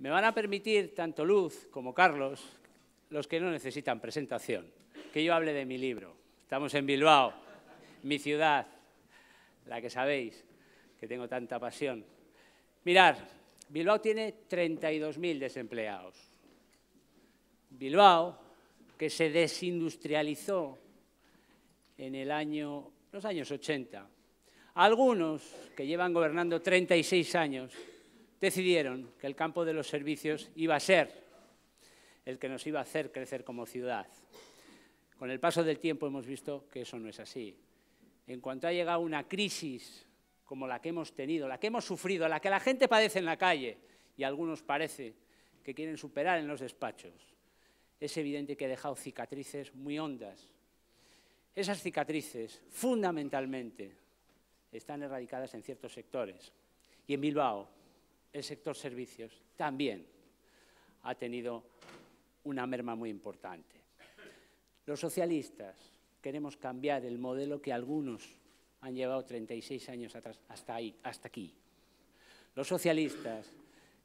Me van a permitir tanto Luz como Carlos, los que no necesitan presentación, que yo hable de mi libro. Estamos en Bilbao, mi ciudad, la que sabéis, que tengo tanta pasión. Mirad, Bilbao tiene 32.000 desempleados. Bilbao, que se desindustrializó en el año, los años 80. Algunos que llevan gobernando 36 años decidieron que el campo de los servicios iba a ser el que nos iba a hacer crecer como ciudad. Con el paso del tiempo hemos visto que eso no es así. En cuanto ha llegado una crisis como la que hemos tenido, la que hemos sufrido, la que la gente padece en la calle y algunos parece que quieren superar en los despachos, es evidente que ha dejado cicatrices muy hondas. Esas cicatrices, fundamentalmente, están erradicadas en ciertos sectores. Y en Bilbao, el sector servicios también ha tenido una merma muy importante. Los socialistas queremos cambiar el modelo que algunos han llevado 36 años atrás, hasta, ahí, hasta aquí. Los socialistas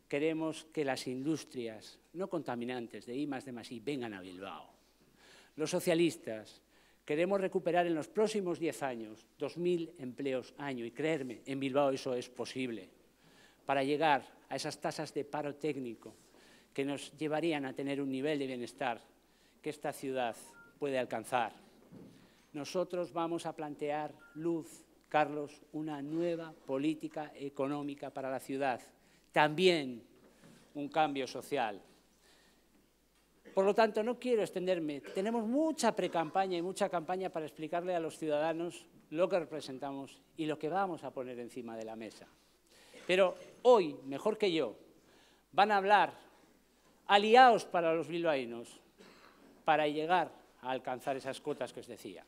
queremos que las industrias no contaminantes de I más de vengan a Bilbao. Los socialistas queremos recuperar en los próximos 10 años 2.000 empleos año y creerme, en Bilbao eso es posible para llegar a esas tasas de paro técnico que nos llevarían a tener un nivel de bienestar que esta ciudad puede alcanzar. Nosotros vamos a plantear, Luz, Carlos, una nueva política económica para la ciudad, también un cambio social. Por lo tanto, no quiero extenderme. Tenemos mucha precampaña y mucha campaña para explicarle a los ciudadanos lo que representamos y lo que vamos a poner encima de la mesa. Pero hoy, mejor que yo, van a hablar, aliados para los bilbaínos, para llegar a alcanzar esas cuotas que os decía.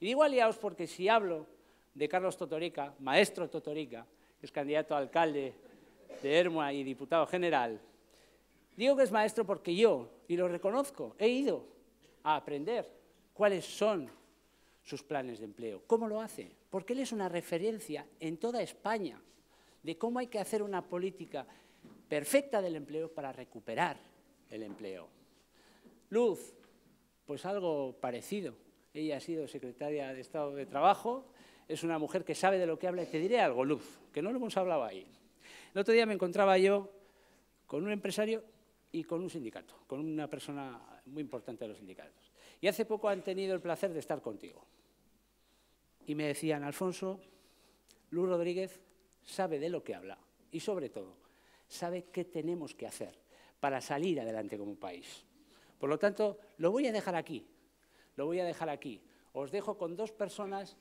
Y digo aliados porque si hablo de Carlos Totorica, maestro Totorica, que es candidato a alcalde de Hermoa y diputado general, digo que es maestro porque yo, y lo reconozco, he ido a aprender cuáles son sus planes de empleo, cómo lo hace, porque él es una referencia en toda España de cómo hay que hacer una política perfecta del empleo para recuperar el empleo. Luz, pues algo parecido. Ella ha sido secretaria de Estado de Trabajo, es una mujer que sabe de lo que habla y te diré algo, Luz, que no lo hemos hablado ahí. El otro día me encontraba yo con un empresario y con un sindicato, con una persona muy importante de los sindicatos. Y hace poco han tenido el placer de estar contigo. Y me decían, Alfonso, Luz Rodríguez sabe de lo que habla y sobre todo sabe qué tenemos que hacer para salir adelante como país. Por lo tanto, lo voy a dejar aquí, lo voy a dejar aquí. Os dejo con dos personas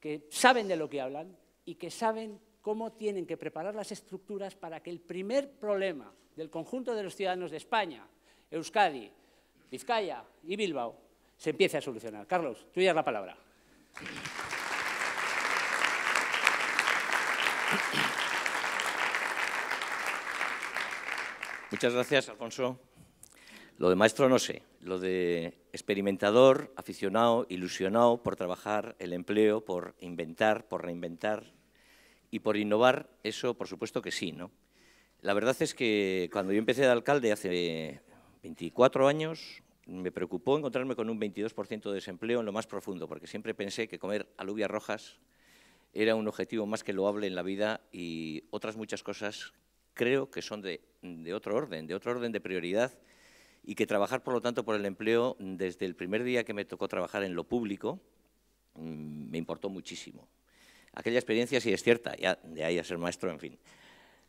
que saben de lo que hablan y que saben cómo tienen que preparar las estructuras para que el primer problema del conjunto de los ciudadanos de España, Euskadi, Vizcaya y Bilbao se empiece a solucionar. Carlos, tuya es la palabra. Muchas gracias, Alfonso. Lo de maestro no sé, lo de experimentador, aficionado, ilusionado por trabajar el empleo, por inventar, por reinventar y por innovar, eso por supuesto que sí, ¿no? La verdad es que cuando yo empecé de alcalde hace 24 años, me preocupó encontrarme con un 22% de desempleo en lo más profundo, porque siempre pensé que comer alubias rojas era un objetivo más que loable en la vida y otras muchas cosas creo que son de, otro orden, de otro orden de prioridad y que trabajar, por lo tanto, por el empleo desde el primer día que me tocó trabajar en lo público mm, me importó muchísimo. Aquella experiencia sí es cierta, ya, de ahí a ser maestro, en fin.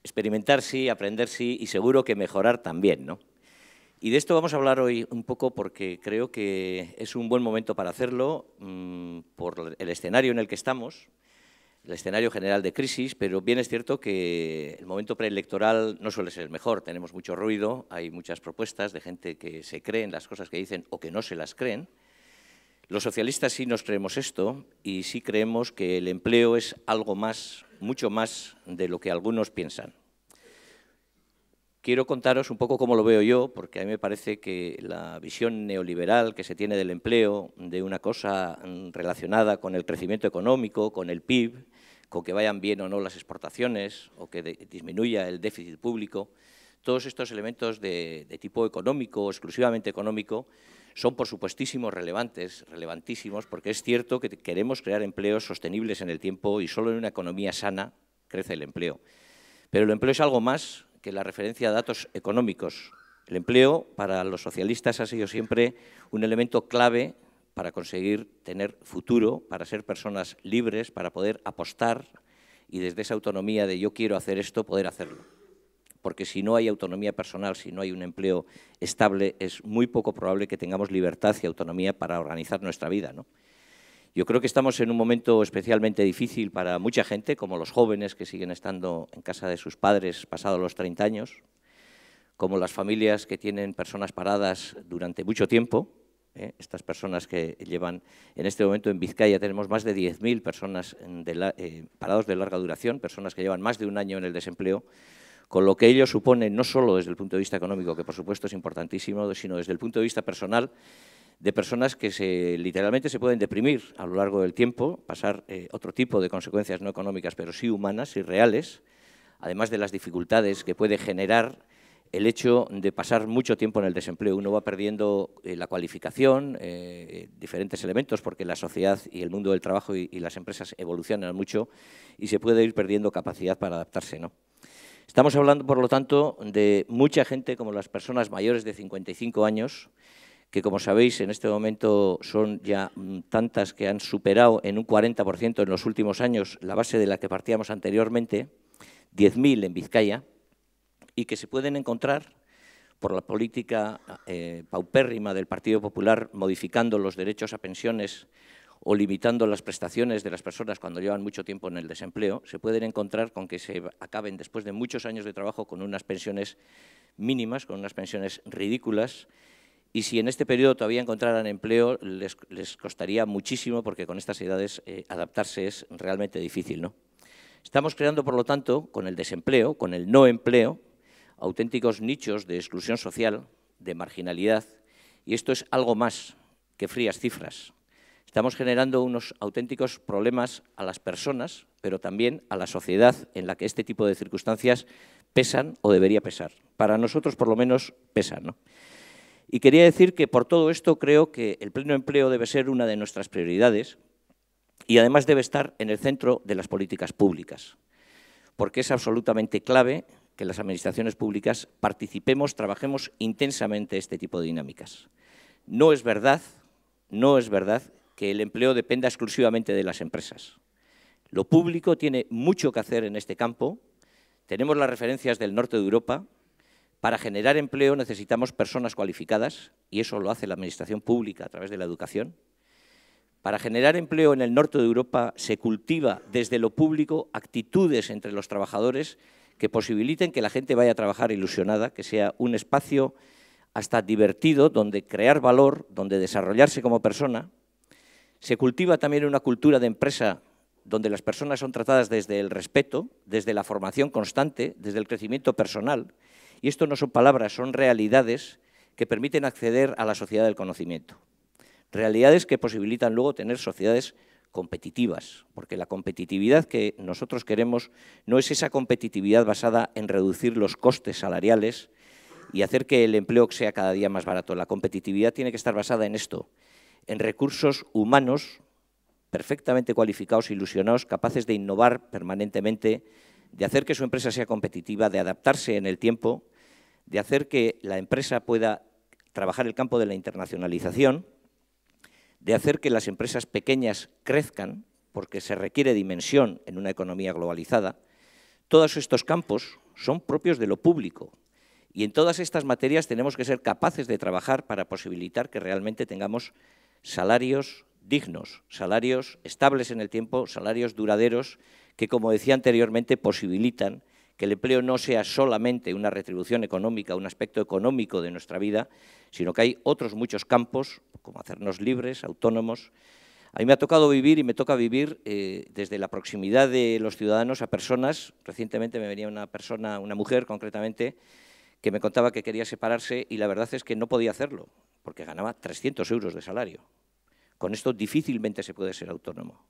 Experimentar sí, aprender sí y seguro que mejorar también, ¿no? Y de esto vamos a hablar hoy un poco porque creo que es un buen momento para hacerlo mm, por el escenario en el que estamos, el escenario general de crisis, pero bien es cierto que el momento preelectoral no suele ser el mejor. Tenemos mucho ruido, hay muchas propuestas de gente que se creen las cosas que dicen o que no se las creen. Los socialistas sí nos creemos esto y sí creemos que el empleo es algo más, mucho más de lo que algunos piensan quiero contaros un poco cómo lo veo yo, porque a mí me parece que la visión neoliberal que se tiene del empleo, de una cosa mm, relacionada con el crecimiento económico, con el PIB, con que vayan bien o no las exportaciones o que disminuya el déficit público, todos estos elementos de, de tipo económico, exclusivamente económico, son por supuestísimo relevantes, relevantísimos, porque es cierto que queremos crear empleos sostenibles en el tiempo y solo en una economía sana crece el empleo. Pero el empleo es algo más la referencia a datos económicos. El empleo para los socialistas ha sido siempre un elemento clave para conseguir tener futuro, para ser personas libres, para poder apostar y desde esa autonomía de yo quiero hacer esto, poder hacerlo. Porque si no hay autonomía personal, si no hay un empleo estable, es muy poco probable que tengamos libertad y autonomía para organizar nuestra vida. ¿no? Yo creo que estamos en un momento especialmente difícil para mucha gente, como los jóvenes que siguen estando en casa de sus padres pasados los 30 años, como las familias que tienen personas paradas durante mucho tiempo. ¿eh? Estas personas que llevan, en este momento en Vizcaya tenemos más de 10.000 personas de eh, parados de larga duración, personas que llevan más de un año en el desempleo, con lo que ello supone no solo desde el punto de vista económico, que por supuesto es importantísimo, sino desde el punto de vista personal, de personas que se, literalmente se pueden deprimir a lo largo del tiempo, pasar eh, otro tipo de consecuencias no económicas, pero sí humanas y reales, además de las dificultades que puede generar el hecho de pasar mucho tiempo en el desempleo. Uno va perdiendo eh, la cualificación, eh, diferentes elementos, porque la sociedad y el mundo del trabajo y, las empresas evolucionan mucho y se puede ir perdiendo capacidad para adaptarse. ¿no? Estamos hablando, por lo tanto, de mucha gente como las personas mayores de 55 años que como sabéis en este momento son ya mm, tantas que han superado en un 40% en los últimos años la base de la que partíamos anteriormente, 10.000 en Vizcaya, y que se pueden encontrar por la política eh, paupérrima del Partido Popular modificando los derechos a pensiones o limitando las prestaciones de las personas cuando llevan mucho tiempo en el desempleo, se pueden encontrar con que se acaben después de muchos años de trabajo con unas pensiones mínimas, con unas pensiones ridículas, y si en este periodo todavía encontraran empleo les, costaría muchísimo porque con estas edades eh, adaptarse es realmente difícil. ¿no? Estamos creando, por lo tanto, con el desempleo, con el no empleo, auténticos nichos de exclusión social, de marginalidad, y esto es algo más que frías cifras. Estamos generando unos auténticos problemas a las personas, pero también a la sociedad en la que este tipo de circunstancias pesan o debería pesar. Para nosotros, por lo menos, pesan. ¿no? Y quería decir que por todo esto creo que el pleno empleo debe ser una de nuestras prioridades y además debe estar en el centro de las políticas públicas, porque es absolutamente clave que las administraciones públicas participemos, trabajemos intensamente este tipo de dinámicas. No es verdad, no es verdad que el empleo dependa exclusivamente de las empresas. Lo público tiene mucho que hacer en este campo. Tenemos las referencias del norte de Europa, para generar empleo necesitamos personas cualificadas, y eso lo hace la administración pública a través de la educación. Para generar empleo en el norte de Europa se cultiva desde lo público actitudes entre los trabajadores que posibiliten que la gente vaya a trabajar ilusionada, que sea un espacio hasta divertido donde crear valor, donde desarrollarse como persona. Se cultiva también una cultura de empresa donde las personas son tratadas desde el respeto, desde la formación constante, desde el crecimiento personal, y esto no son palabras, son realidades que permiten acceder a la sociedad del conocimiento. Realidades que posibilitan luego tener sociedades competitivas, porque la competitividad que nosotros queremos no es esa competitividad basada en reducir los costes salariales y hacer que el empleo sea cada día más barato. La competitividad tiene que estar basada en esto, en recursos humanos perfectamente cualificados, ilusionados, capaces de innovar permanentemente, de hacer que su empresa sea competitiva, de adaptarse en el tiempo de hacer que la empresa pueda trabajar el campo de la internacionalización, de hacer que las empresas pequeñas crezcan, porque se requiere dimensión en una economía globalizada, todos estos campos son propios de lo público. Y en todas estas materias tenemos que ser capaces de trabajar para posibilitar que realmente tengamos salarios dignos, salarios estables en el tiempo, salarios duraderos, que como decía anteriormente posibilitan que el empleo no sea solamente una retribución económica, un aspecto económico de nuestra vida, sino que hay otros muchos campos, como hacernos libres, autónomos. A mí me ha tocado vivir y me toca vivir eh, desde la proximidad de los ciudadanos a personas. Recientemente me venía una persona, una mujer concretamente, que me contaba que quería separarse y la verdad es que no podía hacerlo, porque ganaba 300 euros de salario. Con esto difícilmente se puede ser autónomo.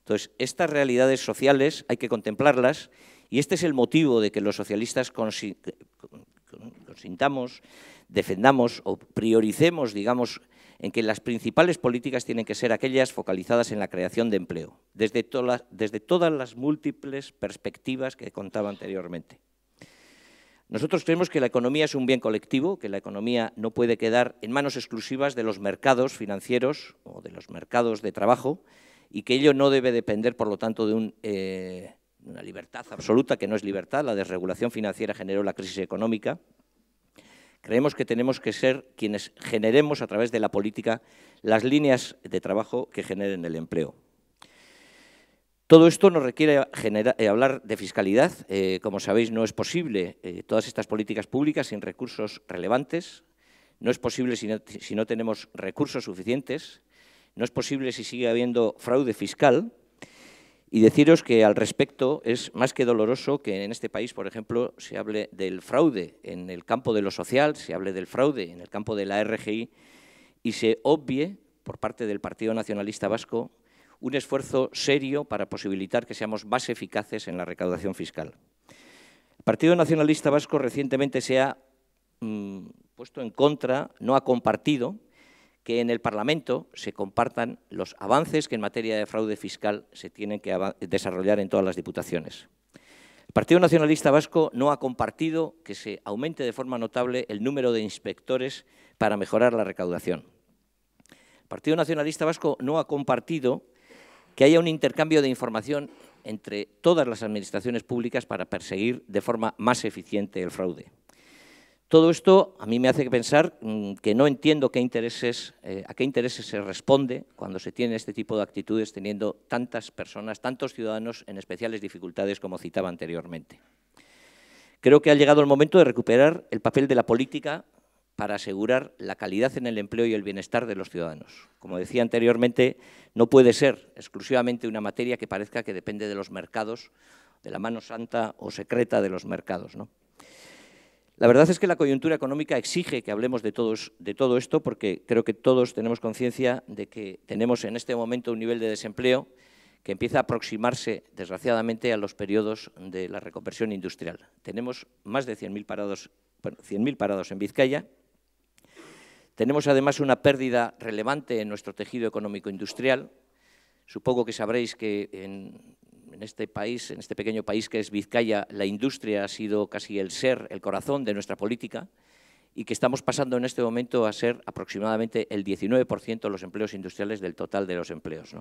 Entonces, estas realidades sociales hay que contemplarlas y este es el motivo de que los socialistas consintamos, defendamos o prioricemos, digamos, en que las principales políticas tienen que ser aquellas focalizadas en la creación de empleo, desde, todas las múltiples perspectivas que contaba anteriormente. Nosotros creemos que la economía es un bien colectivo, que la economía no puede quedar en manos exclusivas de los mercados financieros o de los mercados de trabajo y que ello no debe depender, por lo tanto, de un eh, una libertad absoluta que no es libertad, la desregulación financiera generó la crisis económica, creemos que tenemos que ser quienes generemos a través de la política las líneas de trabajo que generen el empleo. Todo esto nos requiere eh, hablar de fiscalidad. Eh, como sabéis, no es posible eh, todas estas políticas públicas sin recursos relevantes. No es posible si no tenemos recursos suficientes. No es posible si sigue habiendo fraude fiscal. Y deciros que al respecto es más que doloroso que en este país, por ejemplo, se hable del fraude en el campo de lo social, se hable del fraude en el campo de la RGI y se obvie por parte del Partido Nacionalista Vasco un esfuerzo serio para posibilitar que seamos más eficaces en la recaudación fiscal. El Partido Nacionalista Vasco recientemente se ha mm, puesto en contra, no ha compartido que en el Parlamento se compartan los avances que en materia de fraude fiscal se tienen que desarrollar en todas las diputaciones. El Partido Nacionalista Vasco no ha compartido que se aumente de forma notable el número de inspectores para mejorar la recaudación. El Partido Nacionalista Vasco no ha compartido que haya un intercambio de información entre todas las administraciones públicas para perseguir de forma más eficiente el fraude. Todo esto a mí me hace pensar mm, que no entiendo qué intereses, eh, a qué intereses se responde cuando se tiene este tipo de actitudes teniendo tantas personas, tantos ciudadanos en especiales dificultades como citaba anteriormente. Creo que ha llegado el momento de recuperar el papel de la política para asegurar la calidad en el empleo y el bienestar de los ciudadanos. Como decía anteriormente, no puede ser exclusivamente una materia que parezca que depende de los mercados, de la mano santa o secreta de los mercados. ¿no? La verdad es que la coyuntura económica exige que hablemos de, todo esto porque creo que todos tenemos conciencia de que tenemos en este momento un nivel de desempleo que empieza a aproximarse, desgraciadamente, a los periodos de la reconversión industrial. Tenemos más de 100.000 parados, parados en Vizcaya. Tenemos además una pérdida relevante en nuestro tejido económico industrial. Supongo que sabréis que en en este país, en este pequeño país que es Vizcaya, la industria ha sido casi el ser, el corazón de nuestra política y que estamos pasando en este momento a ser aproximadamente el 19% de los empleos industriales del total de los empleos.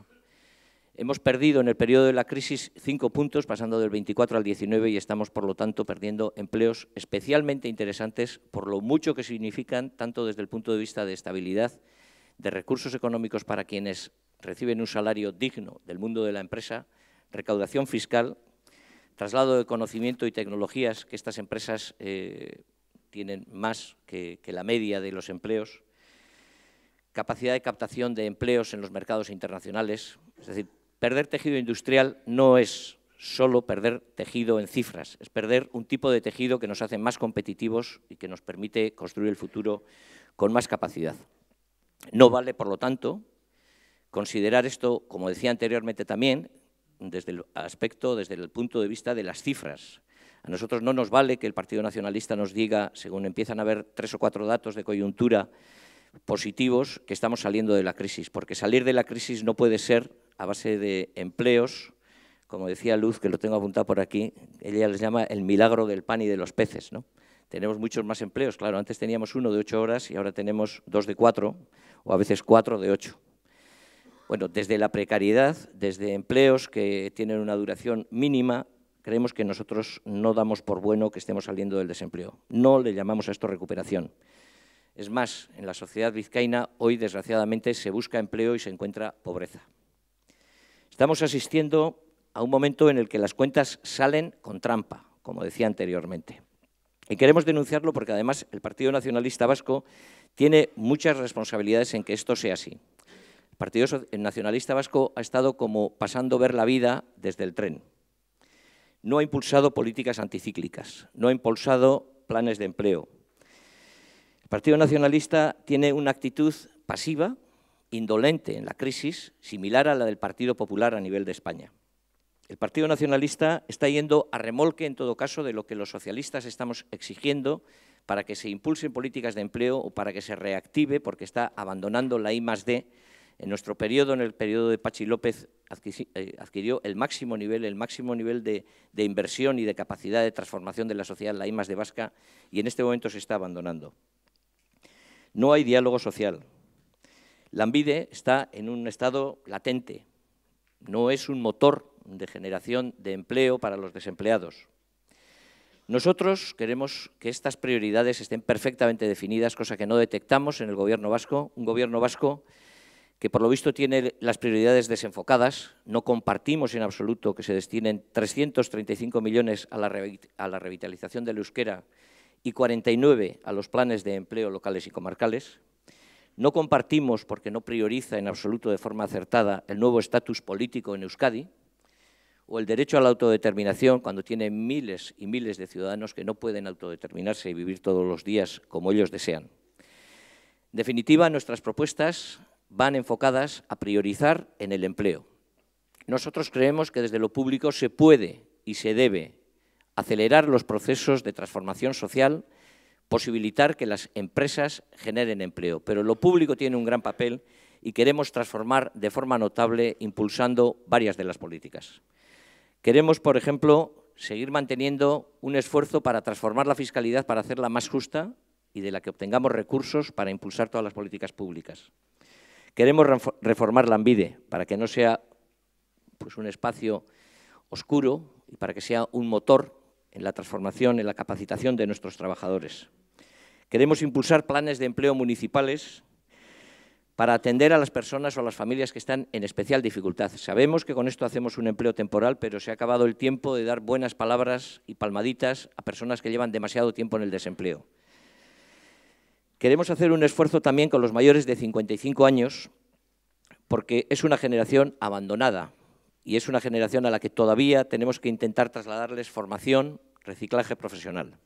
Hemos perdido en el periodo de la crisis cinco puntos, pasando del 24 al 19, y estamos, por lo tanto, perdiendo empleos especialmente interesantes por lo mucho que significan, tanto desde el punto de vista de estabilidad, de recursos económicos para quienes reciben un salario digno del mundo de la empresa, recaudación fiscal, traslado de conocimiento y tecnologías que estas empresas eh, tienen más que la media de los empleos, capacidad de captación de empleos en los mercados internacionales. Es decir, perder tejido industrial no es solo perder tejido en cifras, es perder un tipo de tejido que nos hace más competitivos y que nos permite construir el futuro con más capacidad. No vale, por lo tanto, considerar esto, como decía anteriormente también, desde el aspecto, desde el punto de vista de las cifras. A nosotros no nos vale que el Partido Nacionalista nos diga, según empiezan a haber tres o cuatro datos de coyuntura positivos, que estamos saliendo de la crisis, porque salir de la crisis no puede ser a base de empleos, como decía Luz, que lo tengo apuntado por aquí, ella les llama el milagro del pan y de los peces. Tenemos muchos más empleos, claro, antes teníamos uno de ocho horas y ahora tenemos dos de cuatro, o a veces cuatro de ocho. Bueno, desde la precariedad, desde empleos que tienen una duración mínima, creemos que nosotros no damos por bueno que estemos saliendo del desempleo. No le llamamos a esto recuperación. Es más, en la sociedad vizcaína hoy, desgraciadamente, se busca empleo y se encuentra pobreza. Estamos asistiendo a un momento en el que las cuentas salen con trampa, como decía anteriormente. Y queremos denunciarlo porque además el Partido Nacionalista Vasco tiene muchas responsabilidades en que esto sea así. El Partido Nacionalista Vasco ha estado como pasando ver la vida desde el tren. No ha impulsado políticas anticíclicas, no ha impulsado planes de empleo. El Partido Nacionalista tiene una actitud pasiva, indolente en la crisis, similar a la del Partido Popular a nivel de España. El Partido Nacionalista está yendo a remolque, en todo caso, de lo que los socialistas estamos exigiendo para que se impulsen políticas de empleo o para que se reactive, porque está abandonando la I+.D., en nuestro periodo, en el periodo de Pachi López, eh, adquirió el máximo nivel, el máximo nivel de, inversión y de capacidad de transformación de la sociedad, la IMAS de Vasca, y en este momento se está abandonando. No hay diálogo social. La Lambide está en un estado latente, no es un motor de generación de empleo para los desempleados. Nosotros queremos que estas prioridades estén perfectamente definidas, cosa que no detectamos en el Gobierno vasco, un Gobierno vasco que por lo visto tiene las prioridades desenfocadas. No compartimos en absoluto que se destinen 335 millones a la, la revitalización del euskera y 49 a los planes de empleo locales y comarcales. No compartimos, porque no prioriza en absoluto de forma acertada, el nuevo estatus político en Euskadi, o el derecho a la autodeterminación cuando tiene miles y miles de ciudadanos que no pueden autodeterminarse y vivir todos los días como ellos desean. En definitiva, nuestras propuestas van enfocadas a priorizar en el empleo. Nosotros creemos que desde lo público se puede y se debe acelerar los procesos de transformación social, posibilitar que las empresas generen empleo. Pero lo público tiene un gran papel y queremos transformar de forma notable impulsando varias de las políticas. Queremos, por ejemplo, seguir manteniendo un esfuerzo para transformar la fiscalidad para hacerla más justa y de la que obtengamos recursos para impulsar todas las políticas públicas. Queremos reformar la ambide para que no sea pues, un espacio oscuro y para que sea un motor en la transformación, en la capacitación de nuestros trabajadores. Queremos impulsar planes de empleo municipales para atender a las personas o a las familias que están en especial dificultad. Sabemos que con esto hacemos un empleo temporal, pero se ha acabado el tiempo de dar buenas palabras y palmaditas a personas que llevan demasiado tiempo en el desempleo. Queremos hacer un esfuerzo también con los mayores de 55 años, porque es una generación abandonada y es una generación a la que todavía tenemos que intentar trasladarles formación, reciclaje profesional.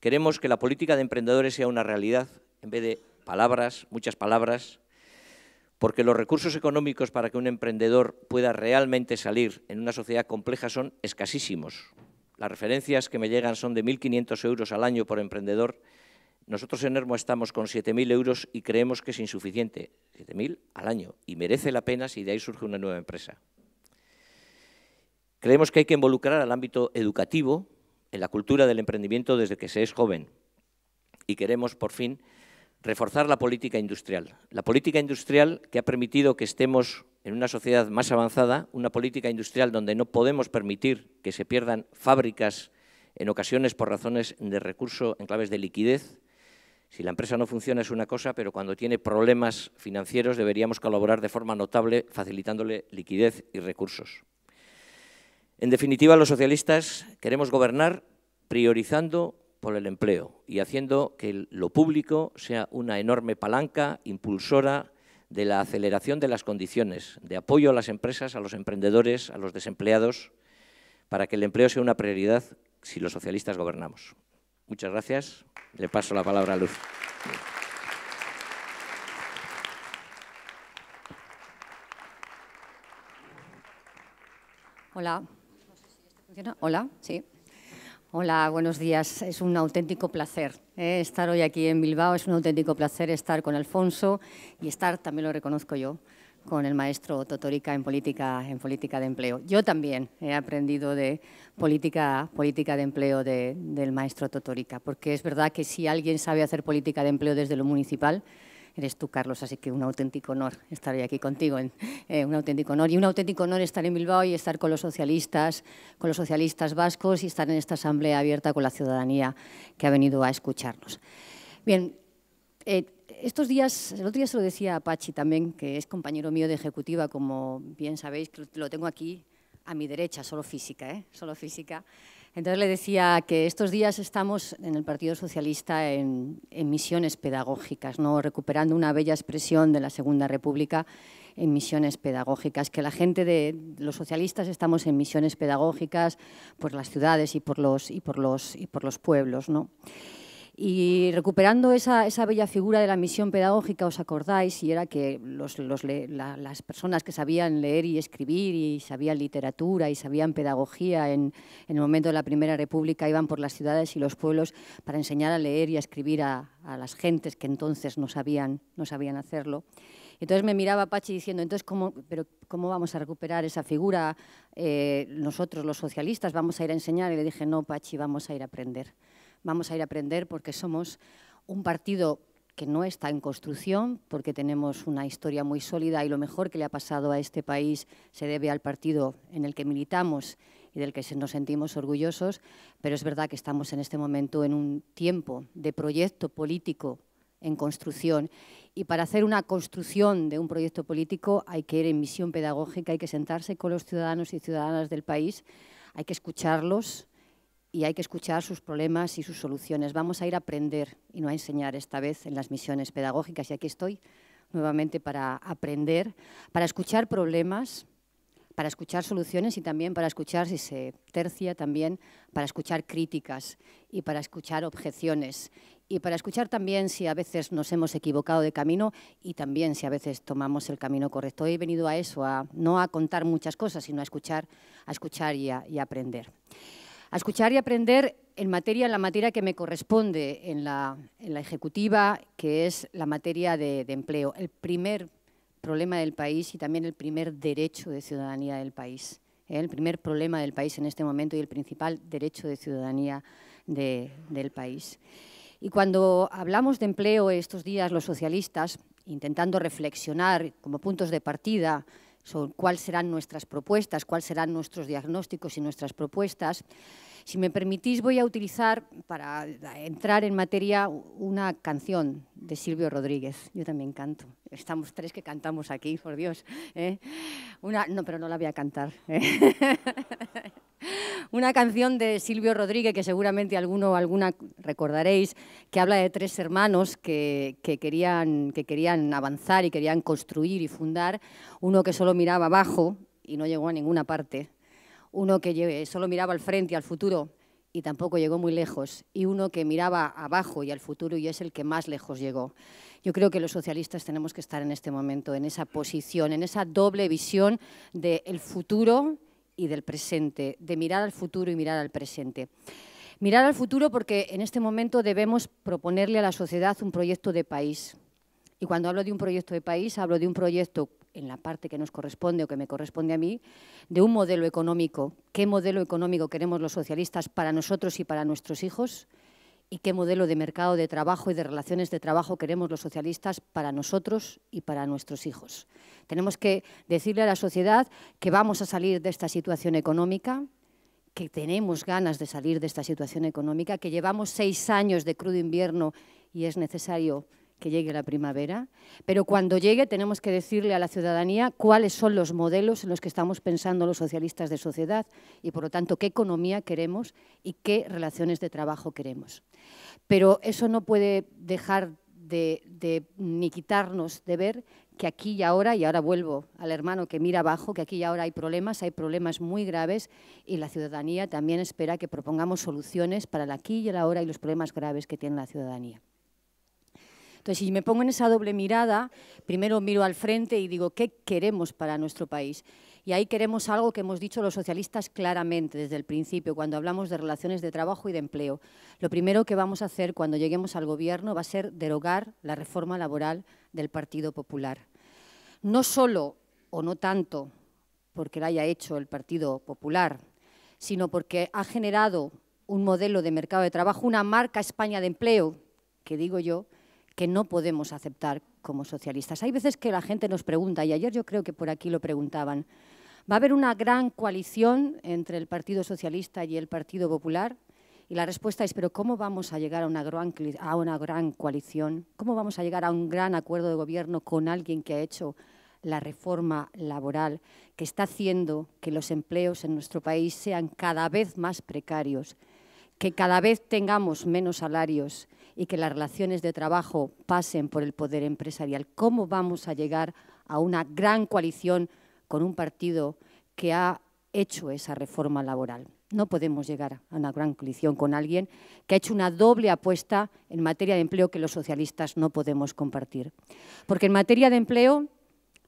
Queremos que la política de emprendedores sea una realidad en vez de palabras, muchas palabras, porque los recursos económicos para que un emprendedor pueda realmente salir en una sociedad compleja son escasísimos. Las referencias que me llegan son de 1.500 euros al año por emprendedor nosotros en ERMO estamos con 7.000 euros y creemos que es insuficiente, 7.000 al año, y merece la pena si de ahí surge una nueva empresa. Creemos que hay que involucrar al ámbito educativo en la cultura del emprendimiento desde que se es joven y queremos, por fin, reforzar la política industrial. La política industrial que ha permitido que estemos en una sociedad más avanzada, una política industrial donde no podemos permitir que se pierdan fábricas en ocasiones por razones de recurso en claves de liquidez, si la empresa no funciona es una cosa, pero cuando tiene problemas financieros deberíamos colaborar de forma notable facilitándole liquidez y recursos. En definitiva, los socialistas queremos gobernar priorizando por el empleo y haciendo que lo público sea una enorme palanca impulsora de la aceleración de las condiciones, de apoyo a las empresas, a los emprendedores, a los desempleados, para que el empleo sea una prioridad si los socialistas gobernamos. Muchas gracias. Le paso la palabra a Luz. Hola. Hola, sí. Hola, buenos días. Es un auténtico placer eh, estar hoy aquí en Bilbao. Es un auténtico placer estar con Alfonso y estar, también lo reconozco yo, con el maestro Totórica en política, en política de empleo. Yo también he aprendido de política, política de empleo del maestro Totórica, porque es verdad que si alguien sabe hacer política de empleo desde lo municipal, eres tú, Carlos, así que un auténtico honor estar hoy aquí contigo, eh, un auténtico honor. Y un auténtico honor estar en Bilbao y estar con los socialistas, con los socialistas vascos y estar en esta asamblea abierta con la ciudadanía que ha venido a escucharnos. Bien, eh, estos días, el otro día se lo decía a Pachi también, que es compañero mío de ejecutiva, como bien sabéis, que lo tengo aquí a mi derecha, solo física, ¿eh? solo física. Entonces le decía que estos días estamos en el Partido Socialista en, misiones pedagógicas, ¿no? recuperando una bella expresión de la Segunda República en misiones pedagógicas, que la gente de los socialistas estamos en misiones pedagógicas por las ciudades y por los, y por los, y por los pueblos. ¿no? Y recuperando esa, bella figura de la misión pedagógica, ¿os acordáis? Y era que las personas que sabían leer y escribir y sabían literatura y sabían pedagogía en, el momento de la Primera República iban por las ciudades y los pueblos para enseñar a leer y a escribir a, las gentes que entonces no sabían, no sabían hacerlo. Entonces me miraba Pachi diciendo, entonces, ¿cómo, pero ¿cómo vamos a recuperar esa figura? Eh, nosotros los socialistas vamos a ir a enseñar. Y le dije, no, Pachi, vamos a ir a aprender vamos a ir a aprender porque somos un partido que no está en construcción, porque tenemos una historia muy sólida y lo mejor que le ha pasado a este país se debe al partido en el que militamos y del que nos sentimos orgullosos, pero es verdad que estamos en este momento en un tiempo de proyecto político en construcción y para hacer una construcción de un proyecto político hay que ir en misión pedagógica, hay que sentarse con los ciudadanos y ciudadanas del país, hay que escucharlos, y hay que escuchar sus problemas y sus soluciones. Vamos a ir a aprender y no a enseñar esta vez en las misiones pedagógicas. Y aquí estoy nuevamente para aprender, para escuchar problemas, para escuchar soluciones y también para escuchar, si se tercia, también para escuchar críticas y para escuchar objeciones y para escuchar también si a veces nos hemos equivocado de camino y también si a veces tomamos el camino correcto. He venido a eso, a no a contar muchas cosas, sino a escuchar, a escuchar y y aprender a escuchar y aprender en materia, en la materia que me corresponde en la, ejecutiva, que es la materia de, empleo, el primer problema del país y también el primer derecho de ciudadanía del país, ¿eh? el primer problema del país en este momento y el principal derecho de ciudadanía del país. Y cuando hablamos de empleo estos días los socialistas, intentando reflexionar como puntos de partida sobre cuáles serán nuestras propuestas, cuáles serán nuestros diagnósticos y nuestras propuestas. Si me permitís, voy a utilizar para entrar en materia una canción de Silvio Rodríguez. Yo también canto. Estamos tres que cantamos aquí, por Dios. ¿eh? Una, no, pero no la voy a cantar. ¿eh? una canción de Silvio Rodríguez que seguramente alguno o alguna recordaréis, que habla de tres hermanos que, querían, que querían avanzar y querían construir y fundar, uno que solo miraba abajo y no llegó a ninguna parte, uno que solo miraba al frente, y al futuro, y tampoco llegó muy lejos, y uno que miraba abajo y al futuro y es el que más lejos llegó. Yo creo que los socialistas tenemos que estar en este momento en esa posición, en esa doble visión del futuro y del presente, de mirar al futuro y mirar al presente. Mirar al futuro porque en este momento debemos proponerle a la sociedad un proyecto de país. Y cuando hablo de un proyecto de país, hablo de un proyecto en la parte que nos corresponde o que me corresponde a mí, de un modelo económico. ¿Qué modelo económico queremos los socialistas para nosotros y para nuestros hijos? ¿Y qué modelo de mercado de trabajo y de relaciones de trabajo queremos los socialistas para nosotros y para nuestros hijos? Tenemos que decirle a la sociedad que vamos a salir de esta situación económica, que tenemos ganas de salir de esta situación económica, que llevamos seis años de crudo invierno y es necesario que llegue la primavera, pero cuando llegue tenemos que decirle a la ciudadanía cuáles son los modelos en los que estamos pensando los socialistas de sociedad y, por lo tanto, qué economía queremos y qué relaciones de trabajo queremos. Pero eso no puede dejar de, ni quitarnos de ver que aquí y ahora, y ahora vuelvo al hermano que mira abajo, que aquí y ahora hay problemas, hay problemas muy graves y la ciudadanía también espera que propongamos soluciones para el aquí y el ahora y los problemas graves que tiene la ciudadanía. Entonces, si me pongo en esa doble mirada, primero miro al frente y digo, ¿qué queremos para nuestro país? Y ahí queremos algo que hemos dicho los socialistas claramente desde el principio, cuando hablamos de relaciones de trabajo y de empleo. Lo primero que vamos a hacer cuando lleguemos al Gobierno va a ser derogar la reforma laboral del Partido Popular. No solo, o no tanto, porque la haya hecho el Partido Popular, sino porque ha generado un modelo de mercado de trabajo, una marca España de empleo, que digo yo, que no podemos aceptar como socialistas. Hay veces que la gente nos pregunta, y ayer yo creo que por aquí lo preguntaban, ¿va a haber una gran coalición entre el Partido Socialista y el Partido Popular? Y la respuesta es, pero ¿cómo vamos a llegar a una, gran, a una gran coalición? ¿Cómo vamos a llegar a un gran acuerdo de gobierno con alguien que ha hecho la reforma laboral, que está haciendo que los empleos en nuestro país sean cada vez más precarios, que cada vez tengamos menos salarios, y que las relaciones de trabajo pasen por el poder empresarial. ¿Cómo vamos a llegar a una gran coalición con un partido que ha hecho esa reforma laboral? No podemos llegar a una gran coalición con alguien que ha hecho una doble apuesta en materia de empleo que los socialistas no podemos compartir. Porque en materia de empleo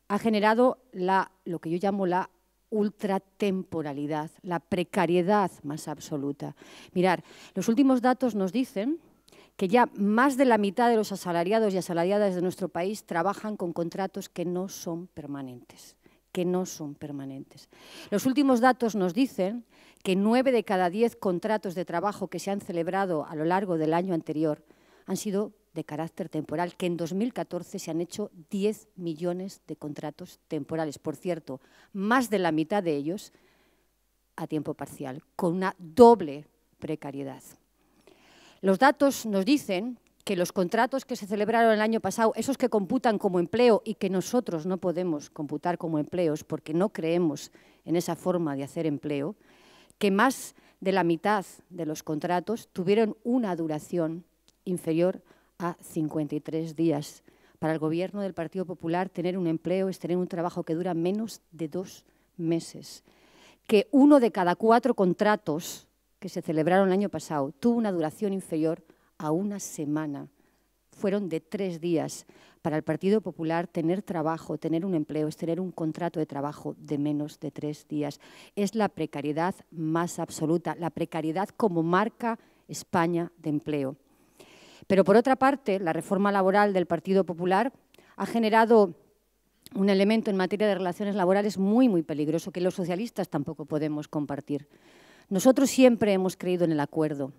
ha generado lo que yo llamo la ultratemporalidad, la precariedad más absoluta. Mirar, los últimos datos nos dicen que ya más de la mitad de los asalariados y asalariadas de nuestro país trabajan con contratos que no son permanentes, que no son permanentes. Los últimos datos nos dicen que nueve de cada diez contratos de trabajo que se han celebrado a lo largo del año anterior han sido de carácter temporal, que en 2014 se han hecho 10 millones de contratos temporales. Por cierto, más de la mitad de ellos a tiempo parcial, con una doble precariedad. Los datos nos dicen que los contratos que se celebraron el año pasado, esos que computan como empleo y que nosotros no podemos computar como empleos porque no creemos en esa forma de hacer empleo, que más de la mitad de los contratos tuvieron una duración inferior a 53 días. Para el gobierno del Partido Popular, tener un empleo es tener un trabajo que dura menos de dos meses. Que uno de cada cuatro contratos que se celebraron el año pasado, tuvo una duración inferior a una semana. Fueron de tres días. Para el Partido Popular, tener trabajo, tener un empleo, es tener un contrato de trabajo de menos de tres días. Es la precariedad más absoluta, la precariedad como marca España de empleo. Pero por otra parte, la reforma laboral del Partido Popular ha generado un elemento en materia de relaciones laborales muy, muy peligroso que los socialistas tampoco podemos compartir. Nosotros siempre hemos creído en el acuerdo,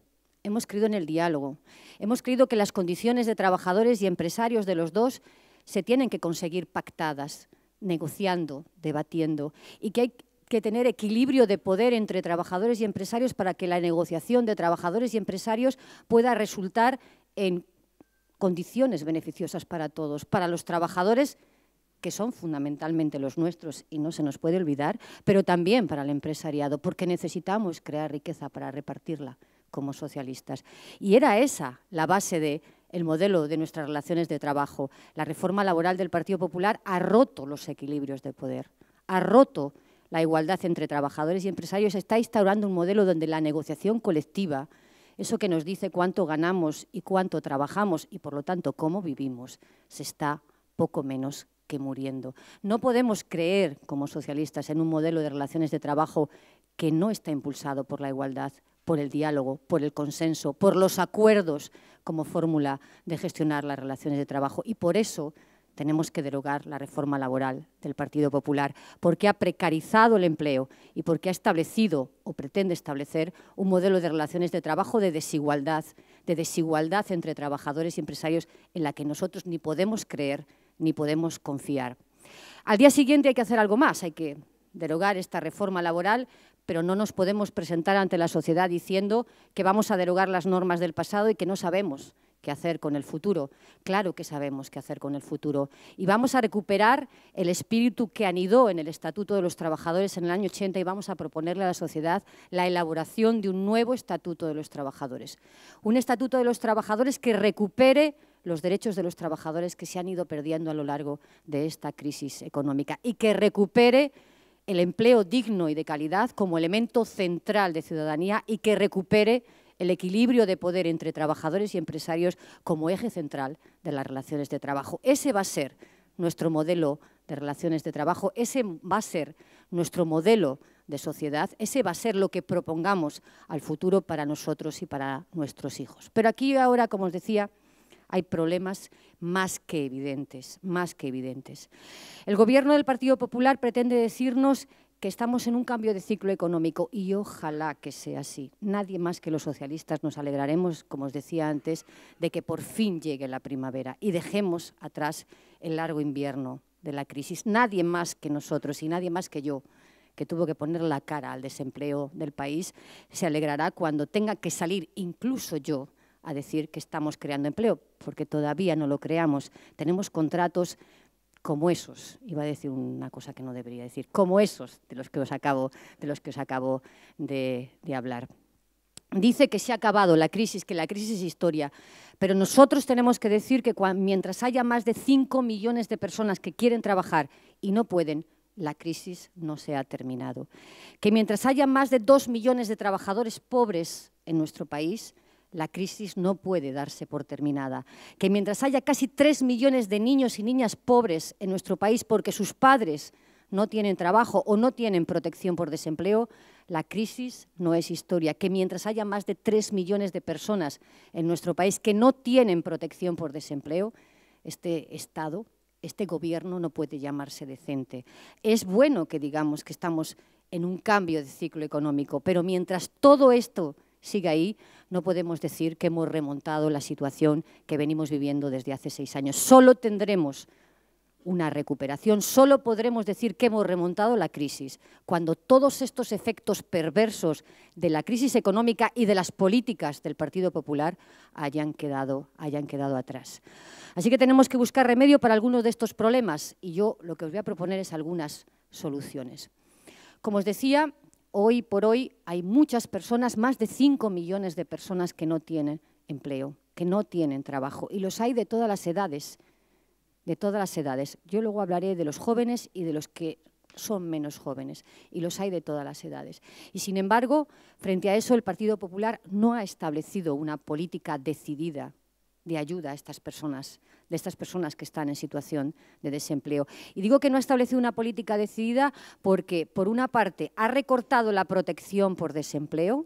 hemos creído en el diálogo, hemos creído que las condiciones de trabajadores y empresarios de los dos se tienen que conseguir pactadas, negociando, debatiendo, y que hay que tener equilibrio de poder entre trabajadores y empresarios para que la negociación de trabajadores y empresarios pueda resultar en condiciones beneficiosas para todos, para los trabajadores que son fundamentalmente los nuestros y no se nos puede olvidar, pero también para el empresariado, porque necesitamos crear riqueza para repartirla como socialistas. Y era esa la base de el modelo de nuestras relaciones de trabajo. La reforma laboral del Partido Popular ha roto los equilibrios de poder, ha roto la igualdad entre trabajadores y empresarios, está instaurando un modelo donde la negociación colectiva, eso que nos dice cuánto ganamos y cuánto trabajamos y por lo tanto cómo vivimos, se está poco menos que muriendo. No podemos creer, como socialistas, en un modelo de relaciones de trabajo que no está impulsado por la igualdad, por el diálogo, por el consenso, por los acuerdos como fórmula de gestionar las relaciones de trabajo. Y por eso tenemos que derogar la reforma laboral del Partido Popular, porque ha precarizado el empleo y porque ha establecido o pretende establecer un modelo de relaciones de trabajo de desigualdad, de desigualdad entre trabajadores y empresarios en la que nosotros ni podemos creer ni podemos confiar. Al día siguiente hay que hacer algo más, hay que derogar esta reforma laboral, pero no nos podemos presentar ante la sociedad diciendo que vamos a derogar las normas del pasado y que no sabemos qué hacer con el futuro. Claro que sabemos qué hacer con el futuro. Y vamos a recuperar el espíritu que anidó en el Estatuto de los Trabajadores en el año 80 y vamos a proponerle a la sociedad la elaboración de un nuevo Estatuto de los Trabajadores. Un Estatuto de los Trabajadores que recupere los derechos de los trabajadores que se han ido perdiendo a lo largo de esta crisis económica y que recupere el empleo digno y de calidad como elemento central de ciudadanía y que recupere el equilibrio de poder entre trabajadores y empresarios como eje central de las relaciones de trabajo. Ese va a ser nuestro modelo de relaciones de trabajo, ese va a ser nuestro modelo de sociedad, ese va a ser lo que propongamos al futuro para nosotros y para nuestros hijos. Pero aquí ahora, como os decía, hay problemas más que evidentes, más que evidentes. El gobierno del Partido Popular pretende decirnos que estamos en un cambio de ciclo económico y ojalá que sea así. Nadie más que los socialistas nos alegraremos, como os decía antes, de que por fin llegue la primavera y dejemos atrás el largo invierno de la crisis. Nadie más que nosotros y nadie más que yo que tuvo que poner la cara al desempleo del país, se alegrará cuando tenga que salir, incluso yo, a decir que estamos creando empleo, porque todavía no lo creamos. Tenemos contratos como esos, iba a decir una cosa que no debería decir, como esos de los que os acabo de, los que os acabo de, hablar. Dice que se ha acabado la crisis, que la crisis es historia, pero nosotros tenemos que decir que mientras haya más de 5 millones de personas que quieren trabajar y no pueden, la crisis no se ha terminado. Que mientras haya más de 2 millones de trabajadores pobres en nuestro país, la crisis no puede darse por terminada. Que mientras haya casi tres millones de niños y niñas pobres en nuestro país porque sus padres no tienen trabajo o no tienen protección por desempleo, la crisis no es historia. Que mientras haya más de 3 millones de personas en nuestro país que no tienen protección por desempleo, este Estado, este gobierno no puede llamarse decente. Es bueno que digamos que estamos en un cambio de ciclo económico, pero mientras todo esto siga ahí, no podemos decir que hemos remontado la situación que venimos viviendo desde hace seis años. Solo tendremos una recuperación, solo podremos decir que hemos remontado la crisis cuando todos estos efectos perversos de la crisis económica y de las políticas del Partido Popular hayan quedado, hayan quedado atrás. Así que tenemos que buscar remedio para algunos de estos problemas y yo lo que os voy a proponer es algunas soluciones. Como os decía, hoy por hoy hay muchas personas, más de 5 millones de personas que no tienen empleo, que no tienen trabajo, y los hay de todas las edades, de todas las edades. Yo luego hablaré de los jóvenes y de los que son menos jóvenes, y los hay de todas las edades. Y sin embargo, frente a eso, el Partido Popular no ha establecido una política decidida de ayuda a estas personas, de estas personas que están en situación de desempleo. Y digo que no ha establecido una política decidida porque, por una parte, ha recortado la protección por desempleo,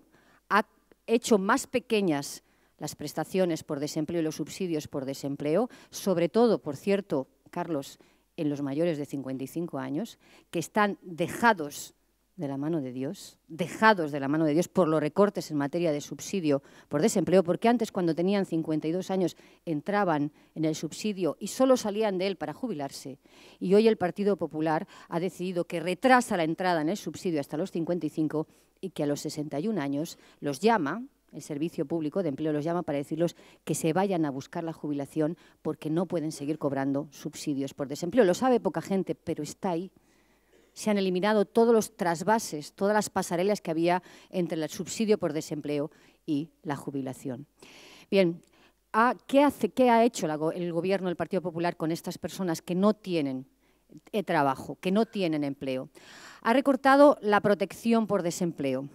ha hecho más pequeñas las prestaciones por desempleo y los subsidios por desempleo, sobre todo, por cierto, Carlos, en los mayores de 55 años, que están dejados de la mano de Dios, dejados de la mano de Dios por los recortes en materia de subsidio por desempleo, porque antes cuando tenían 52 años entraban en el subsidio y solo salían de él para jubilarse. Y hoy el Partido Popular ha decidido que retrasa la entrada en el subsidio hasta los 55 y que a los 61 años los llama, el Servicio Público de Empleo los llama para decirles que se vayan a buscar la jubilación porque no pueden seguir cobrando subsidios por desempleo. Lo sabe poca gente, pero está ahí se han eliminado todos los trasvases, todas las pasarelas que había entre el subsidio por desempleo y la jubilación. Bien, ¿qué, ha hecho el Gobierno, del Partido Popular, con estas personas que no tienen eh, trabajo, que no tienen empleo? Ha recortado la protección por desempleo.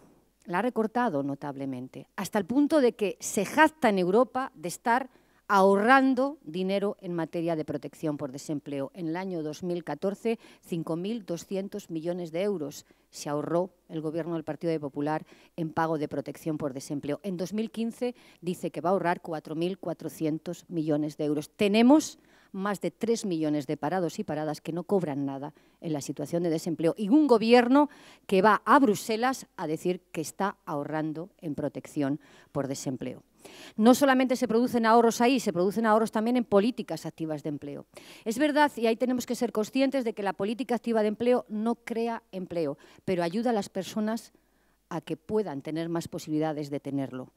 La ha recortado notablemente, hasta el punto de que se jacta en Europa de estar ahorrando dinero en materia de protección por desempleo. En el año 2014, 5.200 millones de euros se ahorró el Gobierno del Partido Popular en pago de protección por desempleo. En 2015 dice que va a ahorrar 4.400 millones de euros. Tenemos más de 3 millones de parados y paradas que no cobran nada en la situación de desempleo y un gobierno que va a Bruselas a decir que está ahorrando en protección por desempleo. No solamente se producen ahorros ahí, se producen ahorros también en políticas activas de empleo. Es verdad, y ahí tenemos que ser conscientes de que la política activa de empleo no crea empleo, pero ayuda a las personas a que puedan tener más posibilidades de tenerlo.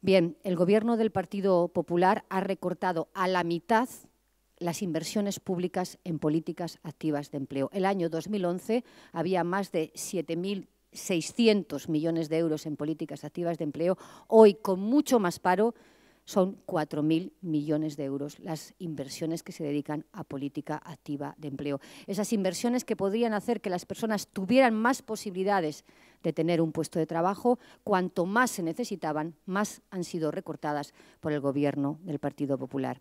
Bien, el gobierno del Partido Popular ha recortado a la mitad las inversiones públicas en políticas activas de empleo. El año 2011 había más de 7.000 600 millones de euros en políticas activas de empleo, hoy con mucho más paro son 4.000 millones de euros las inversiones que se dedican a política activa de empleo. Esas inversiones que podrían hacer que las personas tuvieran más posibilidades de tener un puesto de trabajo, cuanto más se necesitaban, más han sido recortadas por el gobierno del Partido Popular.